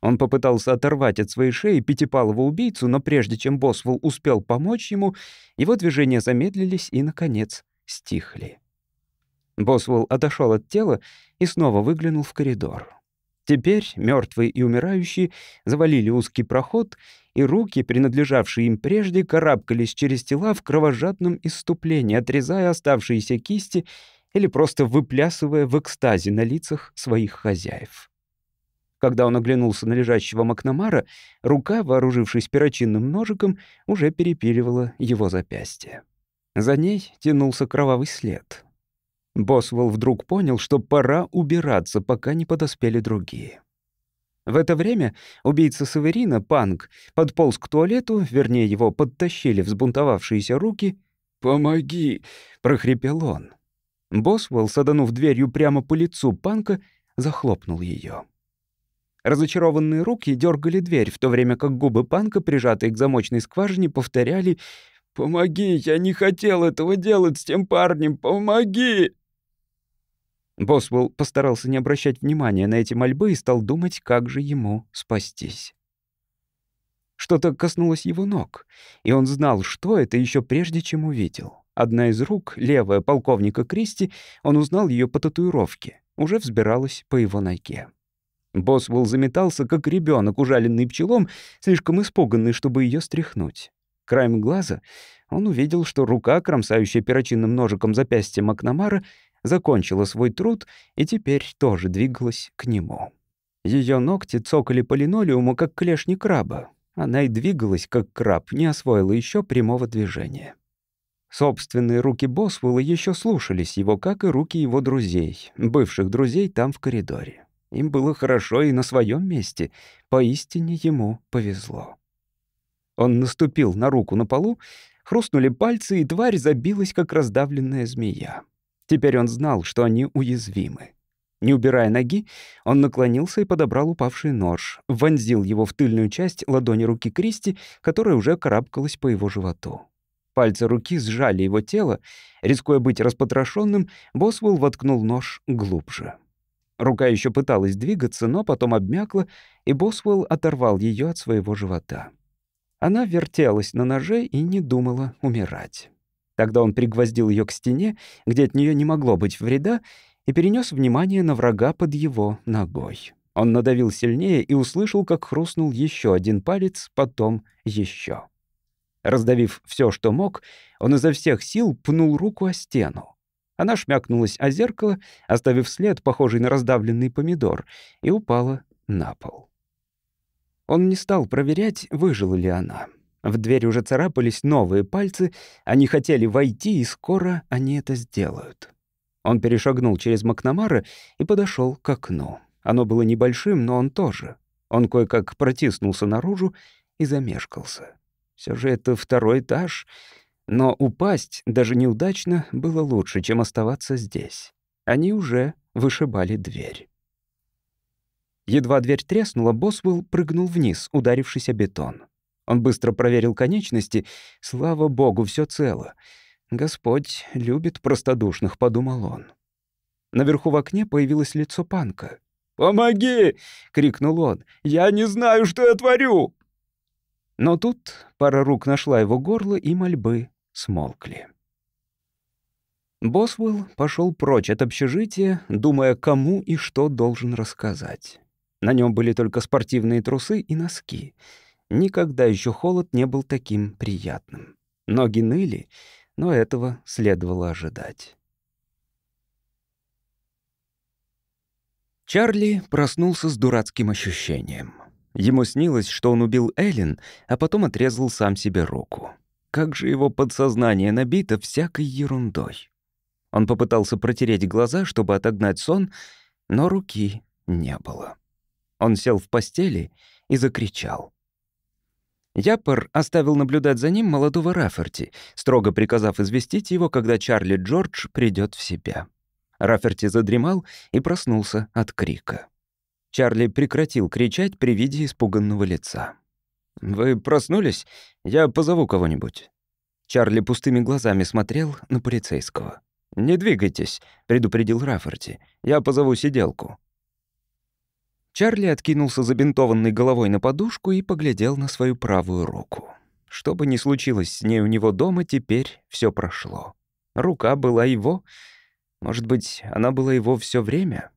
Он попытался оторвать от своей шеи пятипалого убийцу, но прежде чем Босвелл успел помочь ему, его движения замедлились и, наконец, стихли. Босвелл отошел от тела и снова выглянул в коридор. Теперь мертвые и умирающие завалили узкий проход — и руки, принадлежавшие им прежде, карабкались через тела в кровожадном исступлении, отрезая оставшиеся кисти или просто выплясывая в экстазе на лицах своих хозяев. Когда он оглянулся на лежащего Макнамара, рука, вооружившись перочинным ножиком, уже перепиливала его запястье. За ней тянулся кровавый след. Босвелл вдруг понял, что пора убираться, пока не подоспели другие. В это время убийца Саверина, Панк, подполз к туалету, вернее, его подтащили взбунтовавшиеся руки. «Помоги!» — прохрипел он. Босвелл, саданув дверью прямо по лицу Панка, захлопнул ее. Разочарованные руки дергали дверь, в то время как губы Панка, прижатые к замочной скважине, повторяли «Помоги! Я не хотел этого делать с тем парнем! Помоги!» Босвелл постарался не обращать внимания на эти мольбы и стал думать, как же ему спастись. Что-то коснулось его ног, и он знал, что это еще прежде, чем увидел. Одна из рук, левая полковника Кристи, он узнал ее по татуировке, уже взбиралась по его ноге. Босвелл заметался, как ребенок, ужаленный пчелом, слишком испуганный, чтобы ее стряхнуть. Краем глаза он увидел, что рука, кромсающая перочинным ножиком запястье Макнамара, закончила свой труд и теперь тоже двигалась к нему. Ее ногти цокали по линолеуму, как клешни краба. Она и двигалась, как краб, не освоила еще прямого движения. Собственные руки Босвелла еще слушались его, как и руки его друзей, бывших друзей там в коридоре. Им было хорошо и на своем месте. Поистине ему повезло. Он наступил на руку на полу, хрустнули пальцы, и тварь забилась, как раздавленная змея. Теперь он знал, что они уязвимы. Не убирая ноги, он наклонился и подобрал упавший нож, вонзил его в тыльную часть ладони руки Кристи, которая уже карабкалась по его животу. Пальцы руки сжали его тело. Рискуя быть распотрошенным, Босвелл воткнул нож глубже. Рука еще пыталась двигаться, но потом обмякла, и Босвелл оторвал ее от своего живота. Она вертелась на ноже и не думала умирать. Тогда он пригвоздил ее к стене, где от нее не могло быть вреда, и перенес внимание на врага под его ногой. Он надавил сильнее и услышал, как хрустнул еще один палец, потом еще. Раздавив все, что мог, он изо всех сил пнул руку о стену. Она шмякнулась о зеркало, оставив след, похожий на раздавленный помидор, и упала на пол. Он не стал проверять, выжила ли она. В дверь уже царапались новые пальцы, они хотели войти, и скоро они это сделают. Он перешагнул через Макнамара и подошел к окну. Оно было небольшим, но он тоже. Он кое-как протиснулся наружу и замешкался. Все же это второй этаж, но упасть, даже неудачно, было лучше, чем оставаться здесь. Они уже вышибали дверь. Едва дверь треснула, Босвелл прыгнул вниз, ударившись о бетон. Он быстро проверил конечности. Слава богу, все цело. «Господь любит простодушных», — подумал он. Наверху в окне появилось лицо панка. «Помоги!» — крикнул он. «Я не знаю, что я творю!» Но тут пара рук нашла его горло, и мольбы смолкли. Босвелл пошел прочь от общежития, думая, кому и что должен рассказать. На нем были только спортивные трусы и носки — Никогда еще холод не был таким приятным. Ноги ныли, но этого следовало ожидать. Чарли проснулся с дурацким ощущением. Ему снилось, что он убил Эллен, а потом отрезал сам себе руку. Как же его подсознание набито всякой ерундой. Он попытался протереть глаза, чтобы отогнать сон, но руки не было. Он сел в постели и закричал. Япор оставил наблюдать за ним молодого Раферти, строго приказав известить его, когда Чарли Джордж придёт в себя. Раферти задремал и проснулся от крика. Чарли прекратил кричать при виде испуганного лица. «Вы проснулись? Я позову кого-нибудь». Чарли пустыми глазами смотрел на полицейского. «Не двигайтесь», — предупредил Раферти. «Я позову сиделку». Чарли откинулся забинтованной головой на подушку и поглядел на свою правую руку. Что бы ни случилось с ней у него дома, теперь все прошло. Рука была его. Может быть, она была его все время?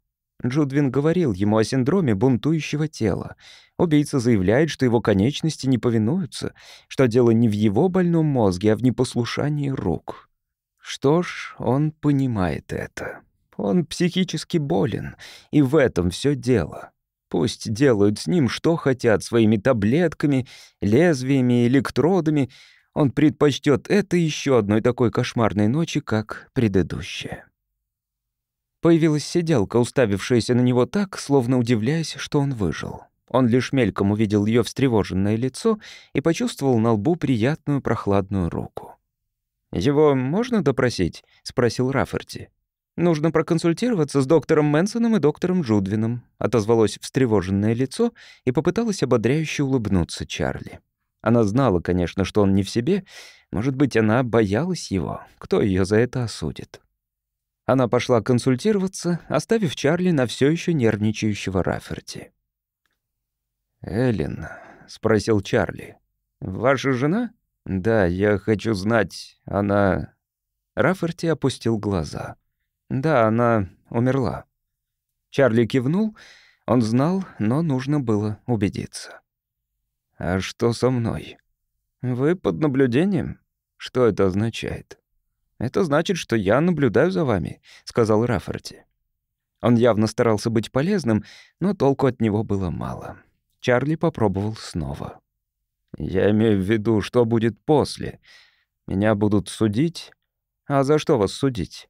Джудвин говорил ему о синдроме бунтующего тела. Убийца заявляет, что его конечности не повинуются, что дело не в его больном мозге, а в непослушании рук. Что ж, он понимает это. Он психически болен, и в этом все дело. Пусть делают с ним что хотят, своими таблетками, лезвиями, электродами. Он предпочтет это еще одной такой кошмарной ночи, как предыдущая. Появилась сиделка, уставившаяся на него так, словно удивляясь, что он выжил. Он лишь мельком увидел ее встревоженное лицо и почувствовал на лбу приятную прохладную руку. «Его можно допросить?» — спросил Раферти. «Нужно проконсультироваться с доктором Мэнсоном и доктором Джудвином», отозвалось встревоженное лицо и попыталась ободряюще улыбнуться Чарли. Она знала, конечно, что он не в себе. Может быть, она боялась его. Кто ее за это осудит? Она пошла консультироваться, оставив Чарли на все еще нервничающего Раферти. «Эллен», — спросил Чарли, — «ваша жена?» «Да, я хочу знать, она...» Раферти опустил глаза. «Да, она умерла». Чарли кивнул. Он знал, но нужно было убедиться. «А что со мной?» «Вы под наблюдением?» «Что это означает?» «Это значит, что я наблюдаю за вами», — сказал Рафферти. Он явно старался быть полезным, но толку от него было мало. Чарли попробовал снова. «Я имею в виду, что будет после. Меня будут судить. А за что вас судить?»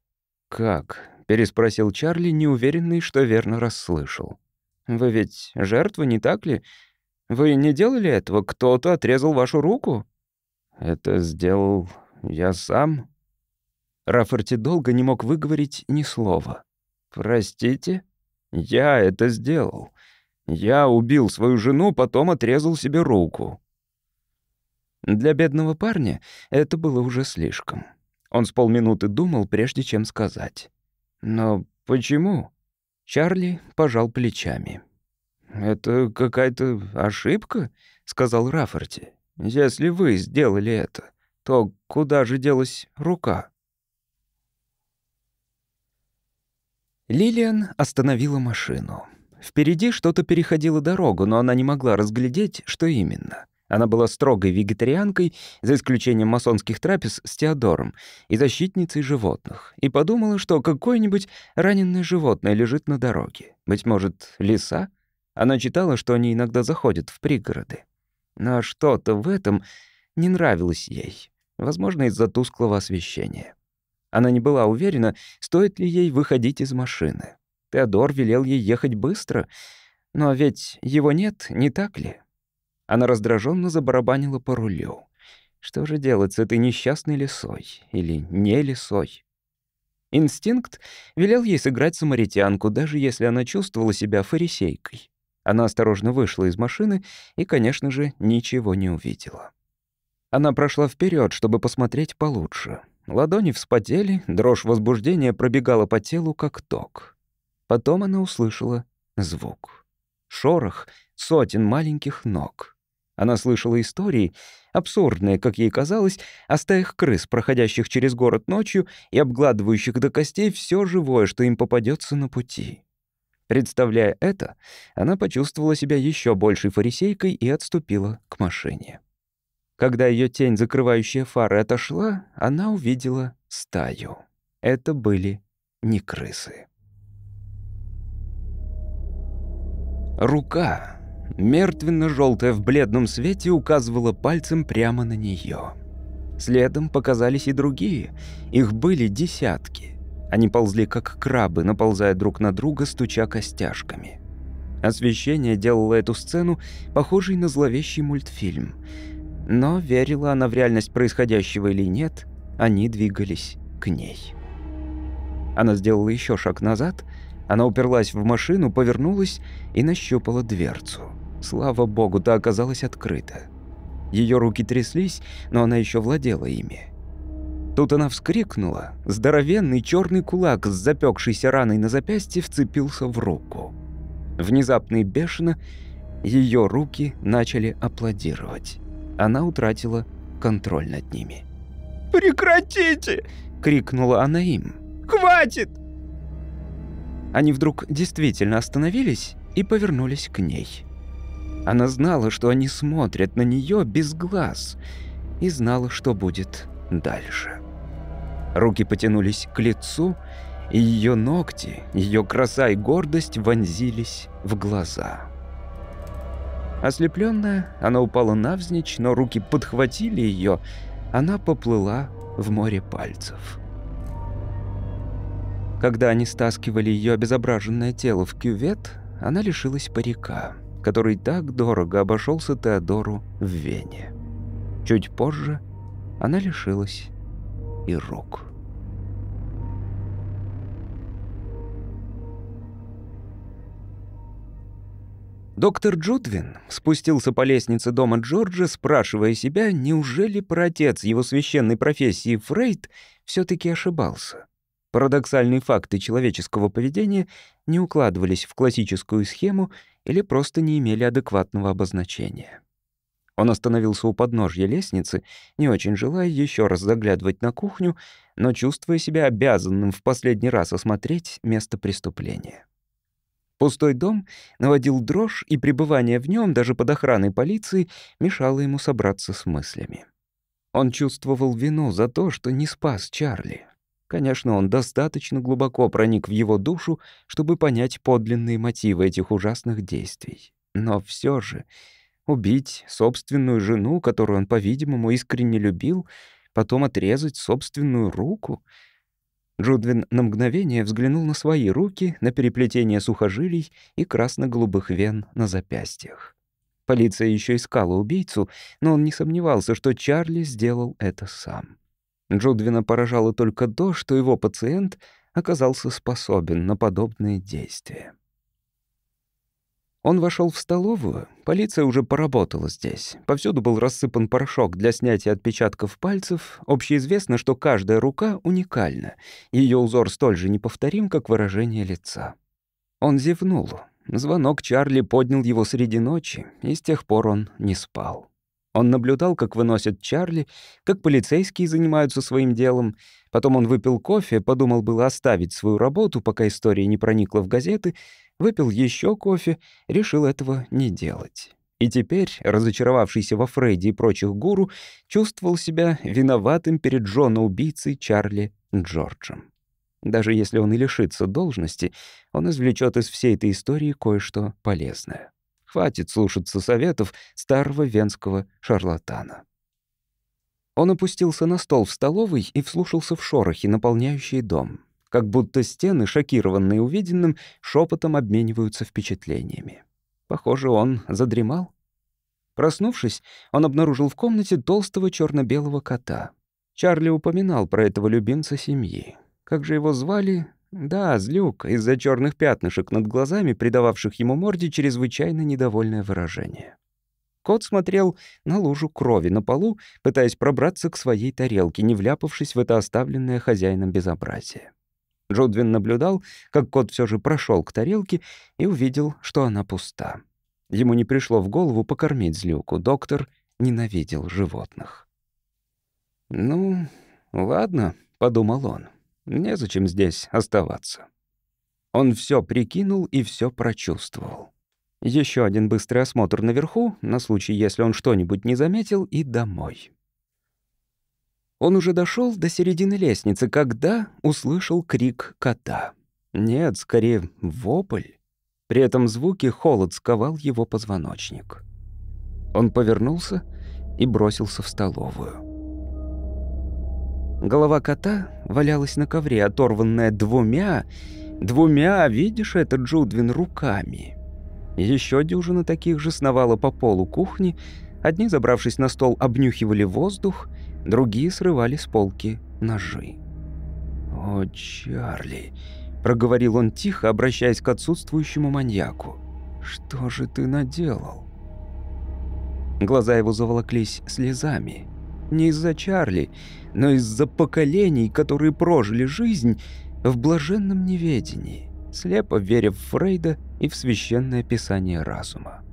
«Как?» — переспросил Чарли, неуверенный, что верно расслышал. «Вы ведь жертва, не так ли? Вы не делали этого? Кто-то отрезал вашу руку?» «Это сделал я сам?» Рафферти долго не мог выговорить ни слова. «Простите? Я это сделал. Я убил свою жену, потом отрезал себе руку». Для бедного парня это было уже слишком. Он с полминуты думал, прежде чем сказать. «Но почему?» Чарли пожал плечами. «Это какая-то ошибка?» — сказал Раффорти. «Если вы сделали это, то куда же делась рука?» Лилиан остановила машину. Впереди что-то переходило дорогу, но она не могла разглядеть, что именно — она была строгой вегетарианкой, за исключением масонских трапез с Теодором, и защитницей животных, и подумала, что какое-нибудь раненое животное лежит на дороге. Быть может, лиса? Она читала, что они иногда заходят в пригороды. Но что-то в этом не нравилось ей, возможно, из-за тусклого освещения. Она не была уверена, стоит ли ей выходить из машины. Теодор велел ей ехать быстро, но ведь его нет, не так ли? Она раздраженно забарабанила по рулю. Что же делать с этой несчастной лисой? Или не лисой? Инстинкт велел ей сыграть самаритянку, даже если она чувствовала себя фарисейкой. Она осторожно вышла из машины и, конечно же, ничего не увидела. Она прошла вперед, чтобы посмотреть получше. Ладони вспотели, дрожь возбуждения пробегала по телу, как ток. Потом она услышала звук. Шорох сотен маленьких ног — она слышала истории, абсурдные, как ей казалось, о стаях крыс, проходящих через город ночью и обгладывающих до костей все живое, что им попадется на пути. Представляя это, она почувствовала себя еще большей фарисейкой и отступила к машине. Когда ее тень, закрывающая фары, отошла, она увидела стаю. Это были не крысы. Рука Мертвенно-желтая в бледном свете указывала пальцем прямо на нее. Следом показались и другие. Их были десятки. Они ползли как крабы, наползая друг на друга, стуча костяшками. Освещение делало эту сцену похожей на зловещий мультфильм. Но верила она в реальность происходящего или нет, они двигались к ней. Она сделала еще шаг назад, она уперлась в машину, повернулась и нащупала дверцу. Слава богу, та оказалась открыта. Ее руки тряслись, но она еще владела ими. Тут она вскрикнула. Здоровенный черный кулак с запекшейся раной на запястье вцепился в руку. Внезапно и бешено ее руки начали аплодировать. Она утратила контроль над ними. «Прекратите!» — крикнула она им. «Хватит!» Они вдруг действительно остановились и повернулись к ней. Она знала, что они смотрят на нее без глаз, и знала, что будет дальше. Руки потянулись к лицу, и ее ногти, ее краса и гордость вонзились в глаза. Ослепленная, она упала навзничь, но руки подхватили ее, она поплыла в море пальцев. Когда они стаскивали ее обезображенное тело в кювет, она лишилась парика который так дорого обошелся Теодору в Вене. Чуть позже она лишилась и рук. Доктор Джудвин спустился по лестнице дома Джорджа, спрашивая себя, неужели протец его священной профессии Фрейд все-таки ошибался. Парадоксальные факты человеческого поведения не укладывались в классическую схему или просто не имели адекватного обозначения. Он остановился у подножья лестницы, не очень желая еще раз заглядывать на кухню, но чувствуя себя обязанным в последний раз осмотреть место преступления. Пустой дом наводил дрожь, и пребывание в нем даже под охраной полиции мешало ему собраться с мыслями. Он чувствовал вину за то, что не спас Чарли. Конечно, он достаточно глубоко проник в его душу, чтобы понять подлинные мотивы этих ужасных действий. Но все же убить собственную жену, которую он, по-видимому, искренне любил, потом отрезать собственную руку... Джудвин на мгновение взглянул на свои руки, на переплетение сухожилий и красно-голубых вен на запястьях. Полиция еще искала убийцу, но он не сомневался, что Чарли сделал это сам. Джудвина поражало только то, что его пациент оказался способен на подобные действия. Он вошел в столовую, полиция уже поработала здесь. Повсюду был рассыпан порошок для снятия отпечатков пальцев. Общеизвестно, что каждая рука уникальна, ее узор столь же неповторим, как выражение лица. Он зевнул. Звонок Чарли поднял его среди ночи, и с тех пор он не спал. Он наблюдал, как выносят Чарли, как полицейские занимаются своим делом. Потом он выпил кофе, подумал было оставить свою работу, пока история не проникла в газеты, выпил еще кофе, решил этого не делать. И теперь, разочаровавшийся во Фредди и прочих гуру, чувствовал себя виноватым перед Джона-убийцей Чарли Джорджем. Даже если он и лишится должности, он извлечет из всей этой истории кое-что полезное. Хватит слушаться советов старого венского шарлатана. Он опустился на стол в столовой и вслушался в шорохи, наполняющие дом. Как будто стены, шокированные увиденным, шепотом обмениваются впечатлениями. Похоже, он задремал. Проснувшись, он обнаружил в комнате толстого черно белого кота. Чарли упоминал про этого любимца семьи. Как же его звали, да, злюк, из-за черных пятнышек над глазами, придававших ему морде чрезвычайно недовольное выражение. Кот смотрел на лужу крови на полу, пытаясь пробраться к своей тарелке, не вляпавшись в это оставленное хозяином безобразие. Джудвин наблюдал, как кот все же прошел к тарелке и увидел, что она пуста. Ему не пришло в голову покормить злюку. Доктор ненавидел животных. «Ну, ладно», — подумал он. Незачем здесь оставаться. Он все прикинул и все прочувствовал. Еще один быстрый осмотр наверху, на случай, если он что-нибудь не заметил, и домой. Он уже дошел до середины лестницы, когда услышал крик кота. Нет, скорее, вопль. При этом звуке холод сковал его позвоночник. Он повернулся и бросился в столовую. Голова кота валялась на ковре, оторванная двумя, двумя, видишь, это Джудвин, руками. Еще дюжина таких же сновала по полу кухни, одни, забравшись на стол, обнюхивали воздух, другие срывали с полки ножи. «О, Чарли!» — проговорил он тихо, обращаясь к отсутствующему маньяку. «Что же ты наделал?» Глаза его заволоклись слезами. Не из-за Чарли, но из-за поколений, которые прожили жизнь в блаженном неведении, слепо веря в Фрейда и в священное писание разума.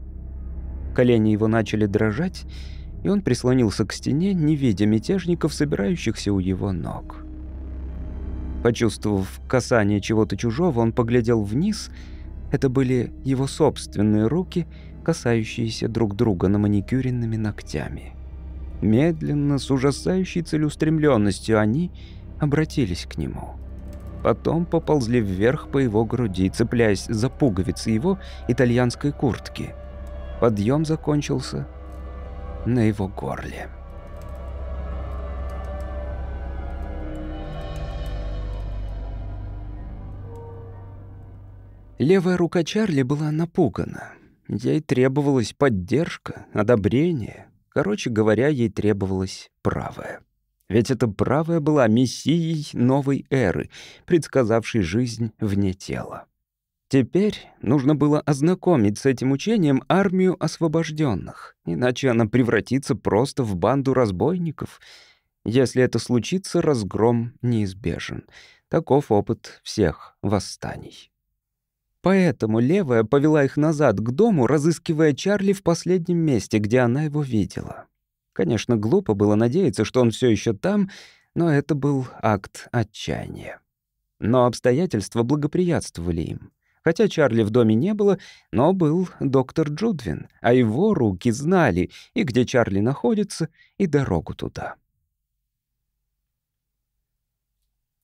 Колени его начали дрожать, и он прислонился к стене, не видя мятежников, собирающихся у его ног. Почувствовав касание чего-то чужого, он поглядел вниз. Это были его собственные руки, касающиеся друг друга на маникюренными ногтями. Медленно, с ужасающей целеустремленностью, они обратились к нему. Потом поползли вверх по его груди, цепляясь за пуговицы его итальянской куртки. Подъем закончился на его горле. Левая рука Чарли была напугана. Ей требовалась поддержка, одобрение. Короче говоря, ей требовалось правое. Ведь это правое была мессией новой эры, предсказавшей жизнь вне тела. Теперь нужно было ознакомить с этим учением армию освобожденных, иначе она превратится просто в банду разбойников. Если это случится, разгром неизбежен. Таков опыт всех восстаний. Поэтому левая повела их назад к дому, разыскивая Чарли в последнем месте, где она его видела. Конечно, глупо было надеяться, что он все еще там, но это был акт отчаяния. Но обстоятельства благоприятствовали им. Хотя Чарли в доме не было, но был доктор Джудвин, а его руки знали и где Чарли находится, и дорогу туда.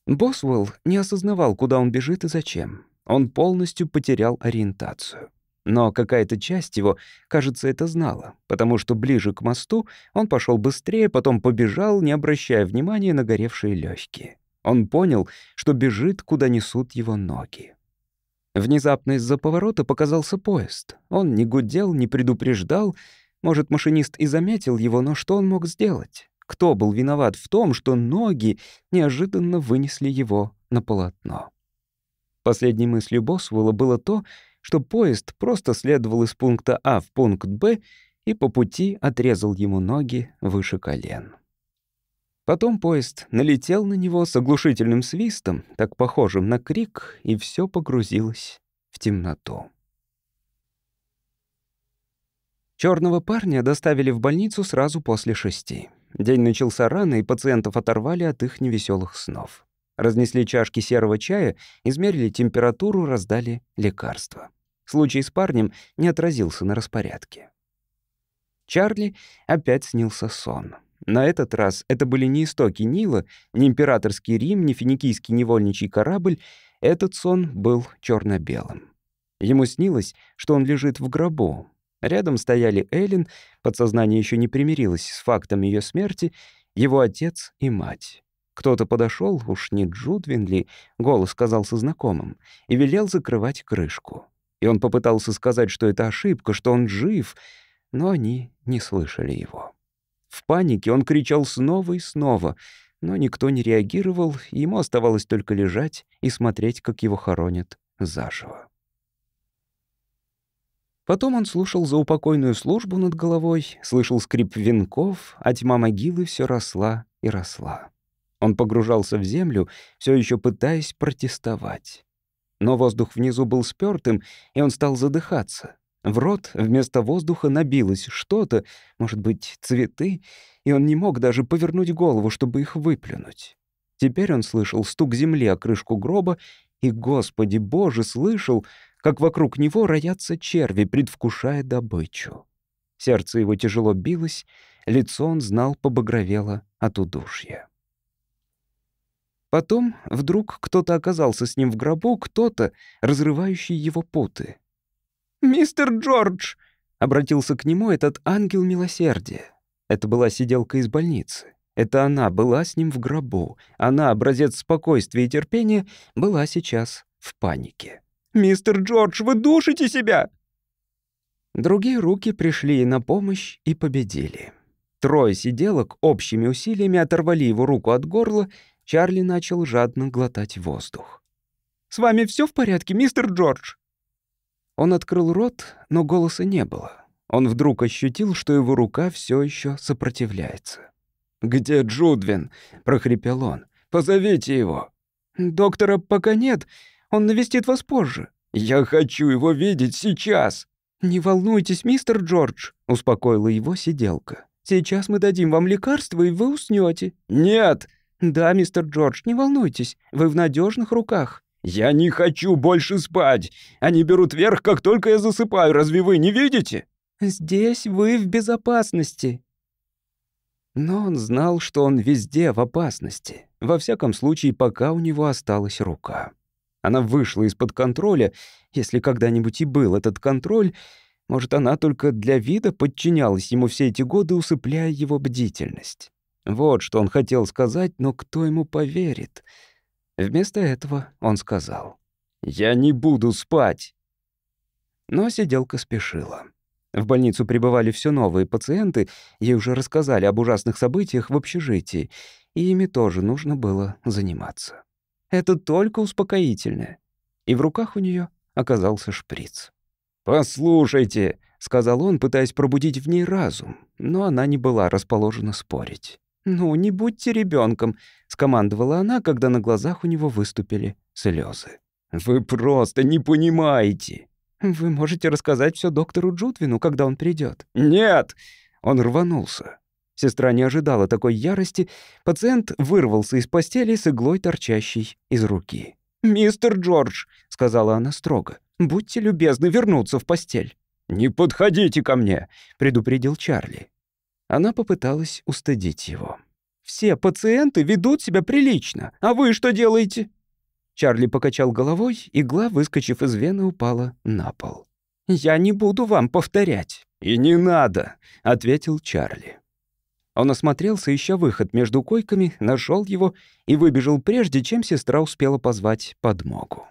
Босвелл не осознавал, куда он бежит и зачем он полностью потерял ориентацию. Но какая-то часть его, кажется, это знала, потому что ближе к мосту он пошел быстрее, потом побежал, не обращая внимания на горевшие легкие. Он понял, что бежит, куда несут его ноги. Внезапно из-за поворота показался поезд. Он не гудел, не предупреждал. Может, машинист и заметил его, но что он мог сделать? Кто был виноват в том, что ноги неожиданно вынесли его на полотно? Последней мыслью Босвелла было то, что поезд просто следовал из пункта А в пункт Б и по пути отрезал ему ноги выше колен. Потом поезд налетел на него с оглушительным свистом, так похожим на крик, и все погрузилось в темноту. Чёрного парня доставили в больницу сразу после шести. День начался рано, и пациентов оторвали от их невеселых снов. Разнесли чашки серого чая, измерили температуру, раздали лекарства. Случай с парнем не отразился на распорядке. Чарли опять снился сон. На этот раз это были не истоки Нила, не императорский Рим, не финикийский невольничий корабль. Этот сон был черно белым Ему снилось, что он лежит в гробу. Рядом стояли Эллен, подсознание еще не примирилось с фактом ее смерти, его отец и мать. Кто-то подошел, уж не Джудвин ли, голос казался знакомым, и велел закрывать крышку. И он попытался сказать, что это ошибка, что он жив, но они не слышали его. В панике он кричал снова и снова, но никто не реагировал, и ему оставалось только лежать и смотреть, как его хоронят заживо. Потом он слушал заупокойную службу над головой, слышал скрип венков, а тьма могилы все росла и росла. Он погружался в землю, все еще пытаясь протестовать. Но воздух внизу был спёртым, и он стал задыхаться. В рот вместо воздуха набилось что-то, может быть, цветы, и он не мог даже повернуть голову, чтобы их выплюнуть. Теперь он слышал стук земли о крышку гроба, и, Господи Боже, слышал, как вокруг него роятся черви, предвкушая добычу. Сердце его тяжело билось, лицо он знал побагровело от удушья. Потом вдруг кто-то оказался с ним в гробу, кто-то, разрывающий его поты. «Мистер Джордж!» — обратился к нему этот ангел милосердия. Это была сиделка из больницы. Это она была с ним в гробу. Она, образец спокойствия и терпения, была сейчас в панике. «Мистер Джордж, вы душите себя!» Другие руки пришли ей на помощь и победили. Трое сиделок общими усилиями оторвали его руку от горла Чарли начал жадно глотать воздух. «С вами все в порядке, мистер Джордж?» Он открыл рот, но голоса не было. Он вдруг ощутил, что его рука все еще сопротивляется. «Где Джудвин?» — прохрипел он. «Позовите его». «Доктора пока нет. Он навестит вас позже». «Я хочу его видеть сейчас». «Не волнуйтесь, мистер Джордж», — успокоила его сиделка. «Сейчас мы дадим вам лекарство, и вы уснёте. «Нет!» «Да, мистер Джордж, не волнуйтесь, вы в надежных руках». «Я не хочу больше спать! Они берут верх, как только я засыпаю, разве вы не видите?» «Здесь вы в безопасности». Но он знал, что он везде в опасности. Во всяком случае, пока у него осталась рука. Она вышла из-под контроля, если когда-нибудь и был этот контроль. Может, она только для вида подчинялась ему все эти годы, усыпляя его бдительность. Вот что он хотел сказать, но кто ему поверит? Вместо этого он сказал. «Я не буду спать!» Но сиделка спешила. В больницу прибывали все новые пациенты, ей уже рассказали об ужасных событиях в общежитии, и ими тоже нужно было заниматься. Это только успокоительное. И в руках у нее оказался шприц. «Послушайте», — сказал он, пытаясь пробудить в ней разум, но она не была расположена спорить. «Ну, не будьте ребенком, скомандовала она, когда на глазах у него выступили слезы. «Вы просто не понимаете!» «Вы можете рассказать все доктору Джудвину, когда он придет. «Нет!» Он рванулся. Сестра не ожидала такой ярости. Пациент вырвался из постели с иглой, торчащей из руки. «Мистер Джордж», — сказала она строго, — «будьте любезны вернуться в постель». «Не подходите ко мне», — предупредил Чарли. Она попыталась устыдить его. «Все пациенты ведут себя прилично. А вы что делаете?» Чарли покачал головой, игла, выскочив из вены, упала на пол. «Я не буду вам повторять». «И не надо», — ответил Чарли. Он осмотрелся, ища выход между койками, нашел его и выбежал прежде, чем сестра успела позвать подмогу.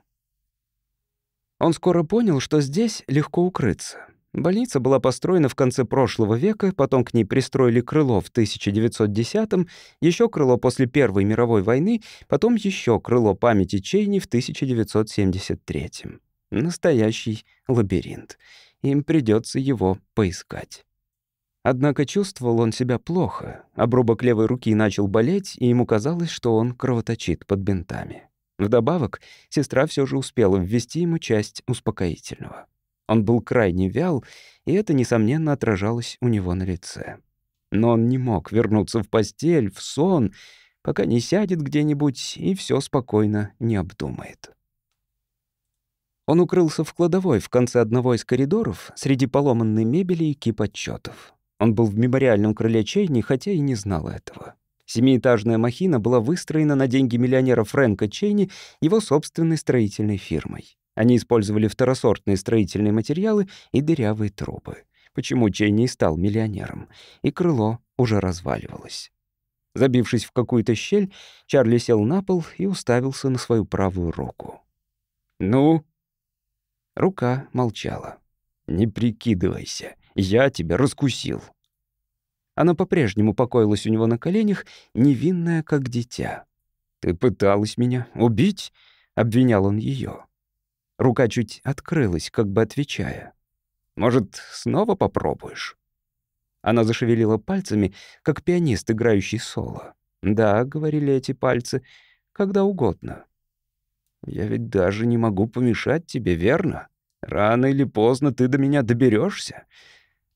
Он скоро понял, что здесь легко укрыться. Больница была построена в конце прошлого века, потом к ней пристроили крыло в 1910-м, еще крыло после Первой мировой войны, потом еще крыло памяти Чейни в 1973-м. Настоящий лабиринт. Им придется его поискать. Однако чувствовал он себя плохо. Обрубок левой руки начал болеть, и ему казалось, что он кровоточит под бинтами. Вдобавок, сестра все же успела ввести ему часть успокоительного. Он был крайне вял, и это, несомненно, отражалось у него на лице. Но он не мог вернуться в постель, в сон, пока не сядет где-нибудь и все спокойно не обдумает. Он укрылся в кладовой в конце одного из коридоров среди поломанной мебели и кип отчетов. Он был в мемориальном крыле чейни, хотя и не знал этого. Семиэтажная махина была выстроена на деньги миллионера Фрэнка Чейни его собственной строительной фирмой. Они использовали второсортные строительные материалы и дырявые трубы. Почему Чей не стал миллионером? И крыло уже разваливалось. Забившись в какую-то щель, Чарли сел на пол и уставился на свою правую руку. «Ну?» Рука молчала. «Не прикидывайся, я тебя раскусил». Она по-прежнему покоилась у него на коленях, невинная, как дитя. «Ты пыталась меня убить?» — обвинял он ее. Рука чуть открылась, как бы отвечая. «Может, снова попробуешь?» Она зашевелила пальцами, как пианист, играющий соло. «Да», — говорили эти пальцы, — «когда угодно». «Я ведь даже не могу помешать тебе, верно? Рано или поздно ты до меня доберешься.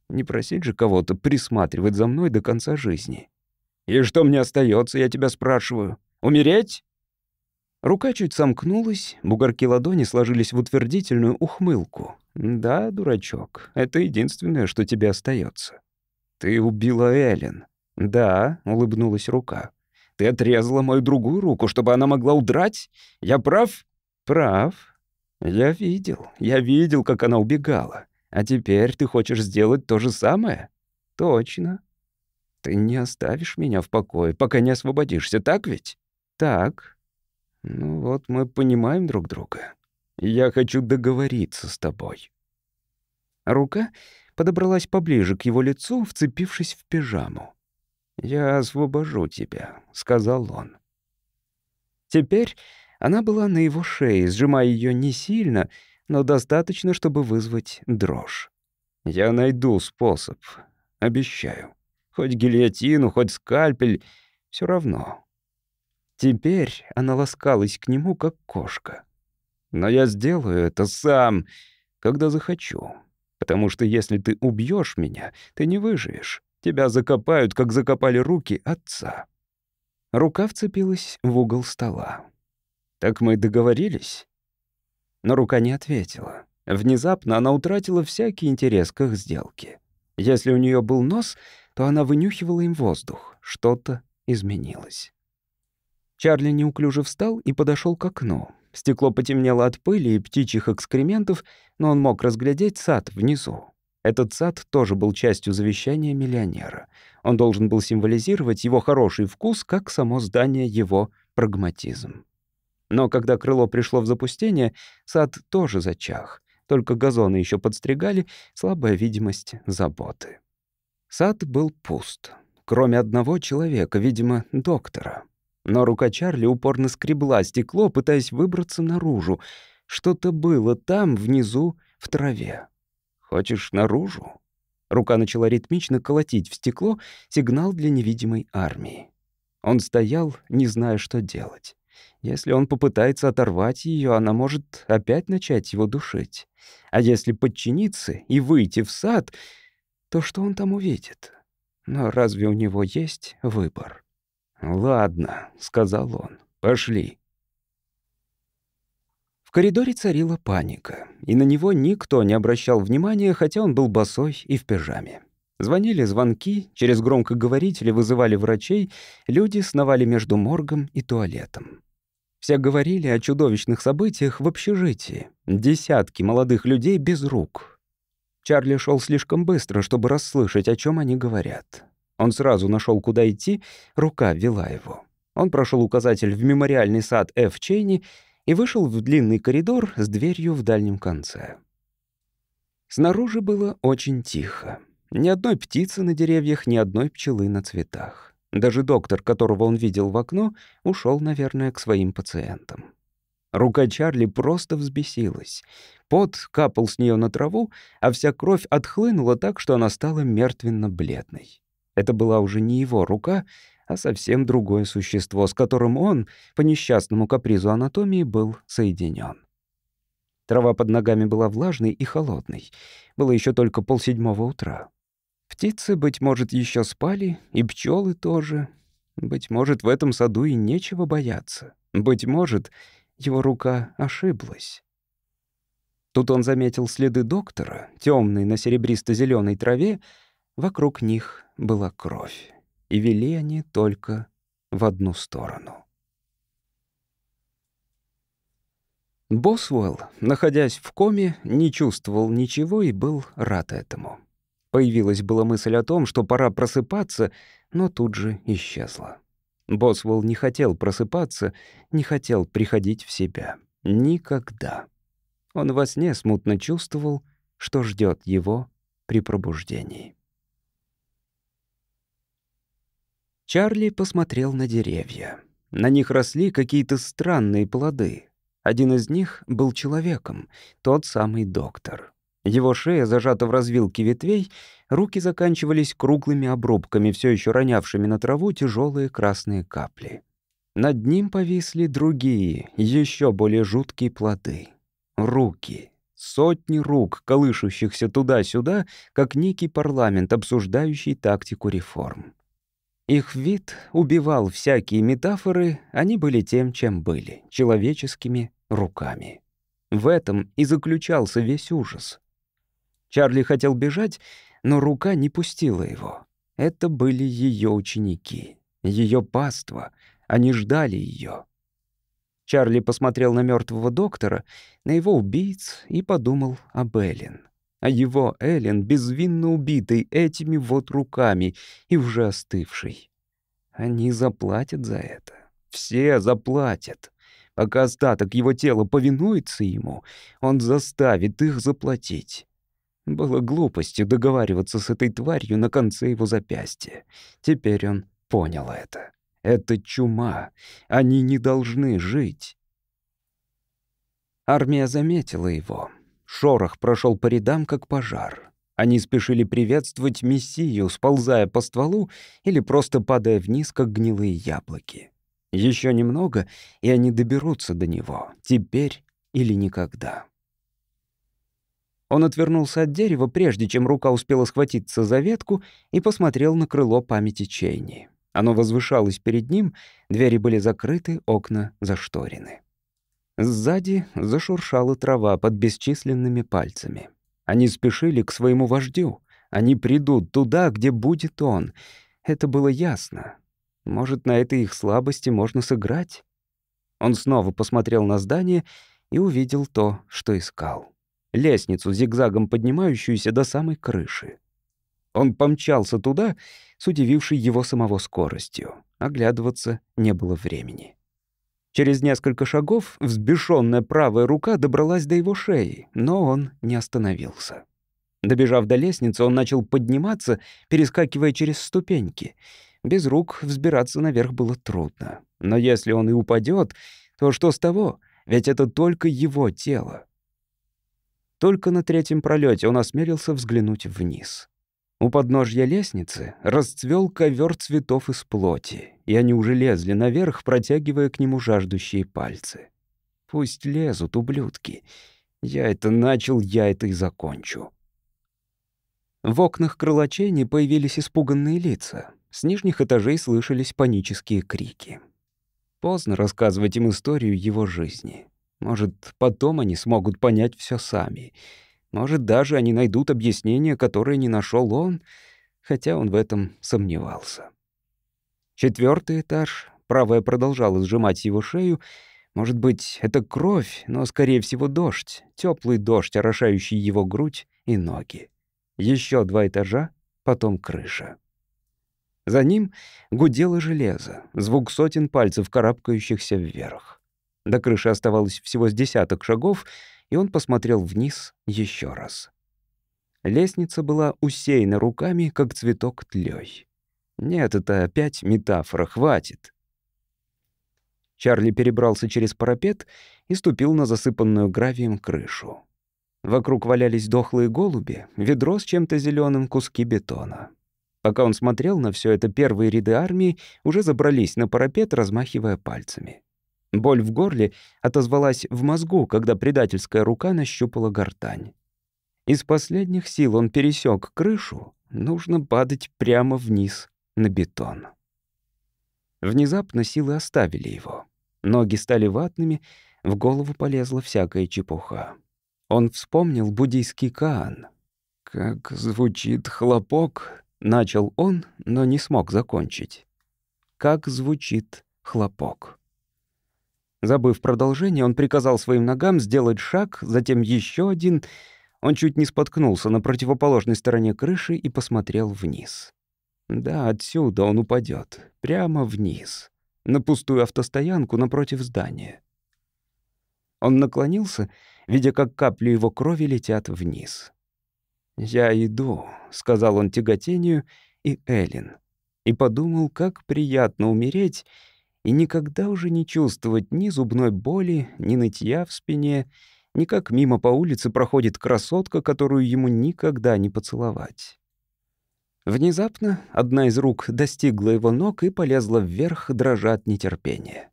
Не просить же кого-то присматривать за мной до конца жизни. И что мне остается, я тебя спрашиваю? Умереть? Рука чуть сомкнулась, бугорки ладони сложились в утвердительную ухмылку. «Да, дурачок, это единственное, что тебе остается. «Ты убила Эллен». «Да», — улыбнулась рука. «Ты отрезала мою другую руку, чтобы она могла удрать? Я прав?» «Прав. Я видел. Я видел, как она убегала. А теперь ты хочешь сделать то же самое?» «Точно. Ты не оставишь меня в покое, пока не освободишься, так ведь?» «Так. Ну вот мы понимаем друг друга. Я хочу договориться с тобой. Рука подобралась поближе к его лицу, вцепившись в пижаму. «Я освобожу тебя», — сказал он. Теперь она была на его шее, сжимая ее не сильно, но достаточно, чтобы вызвать дрожь. «Я найду способ, обещаю. Хоть гильотину, хоть скальпель, все равно. Теперь она ласкалась к нему, как кошка. «Но я сделаю это сам, когда захочу. Потому что если ты убьешь меня, ты не выживешь. Тебя закопают, как закопали руки отца». Рука вцепилась в угол стола. «Так мы договорились?» Но рука не ответила. Внезапно она утратила всякий интерес к их сделке. Если у нее был нос, то она вынюхивала им воздух. Что-то изменилось. Чарли неуклюже встал и подошел к окну. Стекло потемнело от пыли и птичьих экскрементов, но он мог разглядеть сад внизу. Этот сад тоже был частью завещания миллионера. Он должен был символизировать его хороший вкус, как само здание его прагматизм. Но когда крыло пришло в запустение, сад тоже зачах. Только газоны еще подстригали, слабая видимость заботы. Сад был пуст, кроме одного человека, видимо, доктора — но рука Чарли упорно скребла стекло, пытаясь выбраться наружу. Что-то было там, внизу, в траве. «Хочешь наружу?» Рука начала ритмично колотить в стекло сигнал для невидимой армии. Он стоял, не зная, что делать. Если он попытается оторвать ее, она может опять начать его душить. А если подчиниться и выйти в сад, то что он там увидит? Но разве у него есть выбор? «Ладно», — сказал он, — «пошли». В коридоре царила паника, и на него никто не обращал внимания, хотя он был босой и в пижаме. Звонили звонки, через громкоговорители вызывали врачей, люди сновали между моргом и туалетом. Все говорили о чудовищных событиях в общежитии. Десятки молодых людей без рук. Чарли шел слишком быстро, чтобы расслышать, о чем они говорят. Он сразу нашел, куда идти, рука вела его. Он прошел указатель в мемориальный сад Ф. Чейни и вышел в длинный коридор с дверью в дальнем конце. Снаружи было очень тихо. Ни одной птицы на деревьях, ни одной пчелы на цветах. Даже доктор, которого он видел в окно, ушел, наверное, к своим пациентам. Рука Чарли просто взбесилась. Пот капал с нее на траву, а вся кровь отхлынула так, что она стала мертвенно-бледной. Это была уже не его рука, а совсем другое существо, с которым он, по несчастному капризу анатомии, был соединен. Трава под ногами была влажной и холодной. Было еще только полседьмого утра. Птицы, быть может, еще спали, и пчелы тоже. Быть может, в этом саду и нечего бояться. Быть может, его рука ошиблась. Тут он заметил следы доктора, темные на серебристо зеленой траве, Вокруг них была кровь, и вели они только в одну сторону. Босвелл, находясь в коме, не чувствовал ничего и был рад этому. Появилась была мысль о том, что пора просыпаться, но тут же исчезла. Босвелл не хотел просыпаться, не хотел приходить в себя. Никогда. Он во сне смутно чувствовал, что ждет его при пробуждении. Чарли посмотрел на деревья. На них росли какие-то странные плоды. Один из них был человеком, тот самый доктор. Его шея зажата в развилке ветвей, руки заканчивались круглыми обрубками, все еще ронявшими на траву тяжелые красные капли. Над ним повисли другие, еще более жуткие плоды. Руки. Сотни рук, колышущихся туда-сюда, как некий парламент, обсуждающий тактику реформ. Их вид убивал всякие метафоры, они были тем, чем были — человеческими руками. В этом и заключался весь ужас. Чарли хотел бежать, но рука не пустила его. Это были ее ученики, ее паства. Они ждали ее. Чарли посмотрел на мертвого доктора, на его убийц и подумал об Эллен а его Эллен безвинно убитой этими вот руками и уже остывшей. Они заплатят за это. Все заплатят. Пока остаток его тела повинуется ему, он заставит их заплатить. Было глупостью договариваться с этой тварью на конце его запястья. Теперь он понял это. Это чума. Они не должны жить. Армия заметила его. Шорох прошел по рядам, как пожар. Они спешили приветствовать мессию, сползая по стволу или просто падая вниз, как гнилые яблоки. Еще немного, и они доберутся до него, теперь или никогда. Он отвернулся от дерева, прежде чем рука успела схватиться за ветку, и посмотрел на крыло памяти Чейни. Оно возвышалось перед ним, двери были закрыты, окна зашторены. Сзади зашуршала трава под бесчисленными пальцами. Они спешили к своему вождю. Они придут туда, где будет он. Это было ясно. Может, на этой их слабости можно сыграть? Он снова посмотрел на здание и увидел то, что искал. Лестницу, зигзагом поднимающуюся до самой крыши. Он помчался туда, с удивившей его самого скоростью. Оглядываться не было времени. Через несколько шагов взбешенная правая рука добралась до его шеи, но он не остановился. Добежав до лестницы, он начал подниматься, перескакивая через ступеньки. Без рук взбираться наверх было трудно. Но если он и упадет, то что с того? Ведь это только его тело. Только на третьем пролете он осмелился взглянуть вниз. У подножья лестницы расцвел ковер цветов из плоти и они уже лезли наверх, протягивая к нему жаждущие пальцы. «Пусть лезут, ублюдки. Я это начал, я это и закончу». В окнах крылачей появились испуганные лица. С нижних этажей слышались панические крики. Поздно рассказывать им историю его жизни. Может, потом они смогут понять все сами. Может, даже они найдут объяснение, которое не нашел он, хотя он в этом сомневался. Четвертый этаж. Правая продолжала сжимать его шею. Может быть, это кровь, но, скорее всего, дождь. теплый дождь, орошающий его грудь и ноги. Еще два этажа, потом крыша. За ним гудело железо, звук сотен пальцев, карабкающихся вверх. До крыши оставалось всего с десяток шагов, и он посмотрел вниз еще раз. Лестница была усеяна руками, как цветок тлёй. Нет, это опять метафора, хватит. Чарли перебрался через парапет и ступил на засыпанную гравием крышу. Вокруг валялись дохлые голуби, ведро с чем-то зеленым, куски бетона. Пока он смотрел на все это, первые ряды армии уже забрались на парапет, размахивая пальцами. Боль в горле отозвалась в мозгу, когда предательская рука нащупала гортань. Из последних сил он пересек крышу, нужно падать прямо вниз на бетон. Внезапно силы оставили его. Ноги стали ватными, в голову полезла всякая чепуха. Он вспомнил буддийский Каан. «Как звучит хлопок», — начал он, но не смог закончить. «Как звучит хлопок». Забыв продолжение, он приказал своим ногам сделать шаг, затем еще один. Он чуть не споткнулся на противоположной стороне крыши и посмотрел вниз. Да, отсюда он упадет. Прямо вниз. На пустую автостоянку напротив здания. Он наклонился, видя, как капли его крови летят вниз. «Я иду», — сказал он тяготению и Эллен. И подумал, как приятно умереть и никогда уже не чувствовать ни зубной боли, ни нытья в спине, ни как мимо по улице проходит красотка, которую ему никогда не поцеловать. Внезапно одна из рук достигла его ног и полезла вверх, дрожа от нетерпения.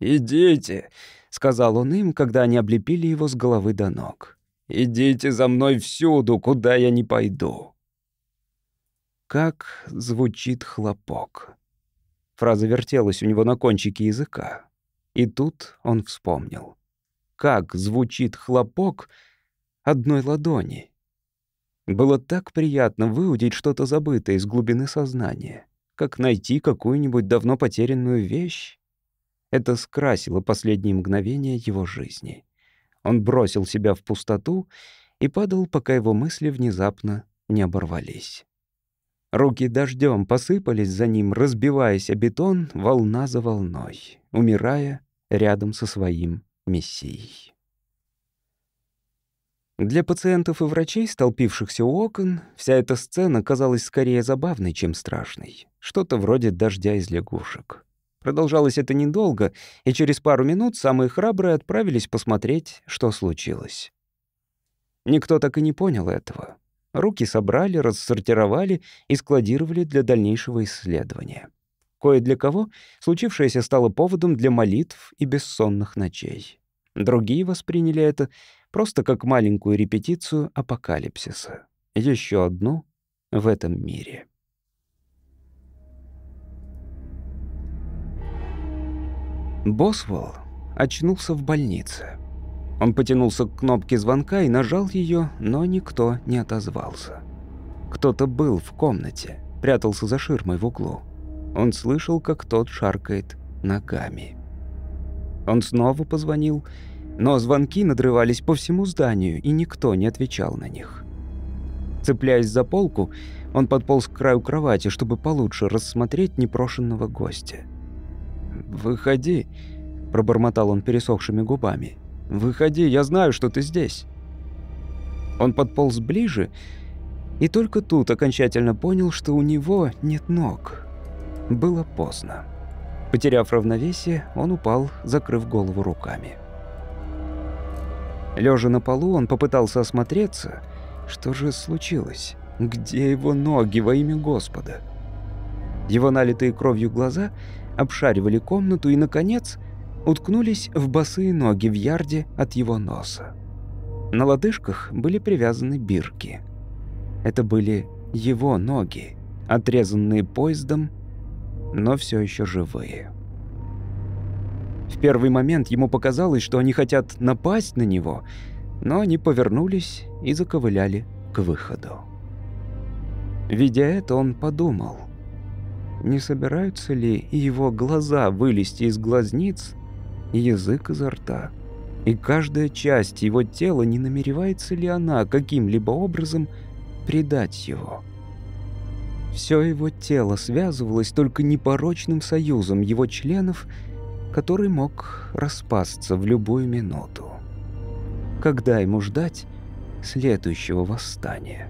«Идите», — сказал он им, когда они облепили его с головы до ног. «Идите за мной всюду, куда я не пойду». Как звучит хлопок. Фраза вертелась у него на кончике языка. И тут он вспомнил. Как звучит хлопок одной ладони — было так приятно выудить что-то забытое из глубины сознания, как найти какую-нибудь давно потерянную вещь. Это скрасило последние мгновения его жизни. Он бросил себя в пустоту и падал, пока его мысли внезапно не оборвались. Руки дождем посыпались за ним, разбиваясь о бетон, волна за волной, умирая рядом со своим мессией. Для пациентов и врачей, столпившихся у окон, вся эта сцена казалась скорее забавной, чем страшной. Что-то вроде дождя из лягушек. Продолжалось это недолго, и через пару минут самые храбрые отправились посмотреть, что случилось. Никто так и не понял этого. Руки собрали, рассортировали и складировали для дальнейшего исследования. Кое для кого случившееся стало поводом для молитв и бессонных ночей. Другие восприняли это просто как маленькую репетицию апокалипсиса. Еще одну в этом мире. Босвелл очнулся в больнице. Он потянулся к кнопке звонка и нажал ее, но никто не отозвался. Кто-то был в комнате, прятался за ширмой в углу. Он слышал, как тот шаркает ногами. Он снова позвонил но звонки надрывались по всему зданию, и никто не отвечал на них. Цепляясь за полку, он подполз к краю кровати, чтобы получше рассмотреть непрошенного гостя. «Выходи», – пробормотал он пересохшими губами. «Выходи, я знаю, что ты здесь». Он подполз ближе и только тут окончательно понял, что у него нет ног. Было поздно. Потеряв равновесие, он упал, закрыв голову руками. Лежа на полу, он попытался осмотреться. Что же случилось? Где его ноги во имя Господа? Его налитые кровью глаза обшаривали комнату и, наконец, уткнулись в босые ноги в ярде от его носа. На лодыжках были привязаны бирки. Это были его ноги, отрезанные поездом, но все еще живые. В первый момент ему показалось, что они хотят напасть на него, но они повернулись и заковыляли к выходу. Видя это, он подумал, не собираются ли его глаза вылезти из глазниц, язык изо рта, и каждая часть его тела, не намеревается ли она каким-либо образом предать его. Все его тело связывалось только непорочным союзом его членов – который мог распасться в любую минуту. Когда ему ждать следующего восстания?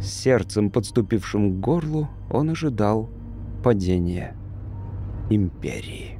С сердцем, подступившим к горлу, он ожидал падения империи.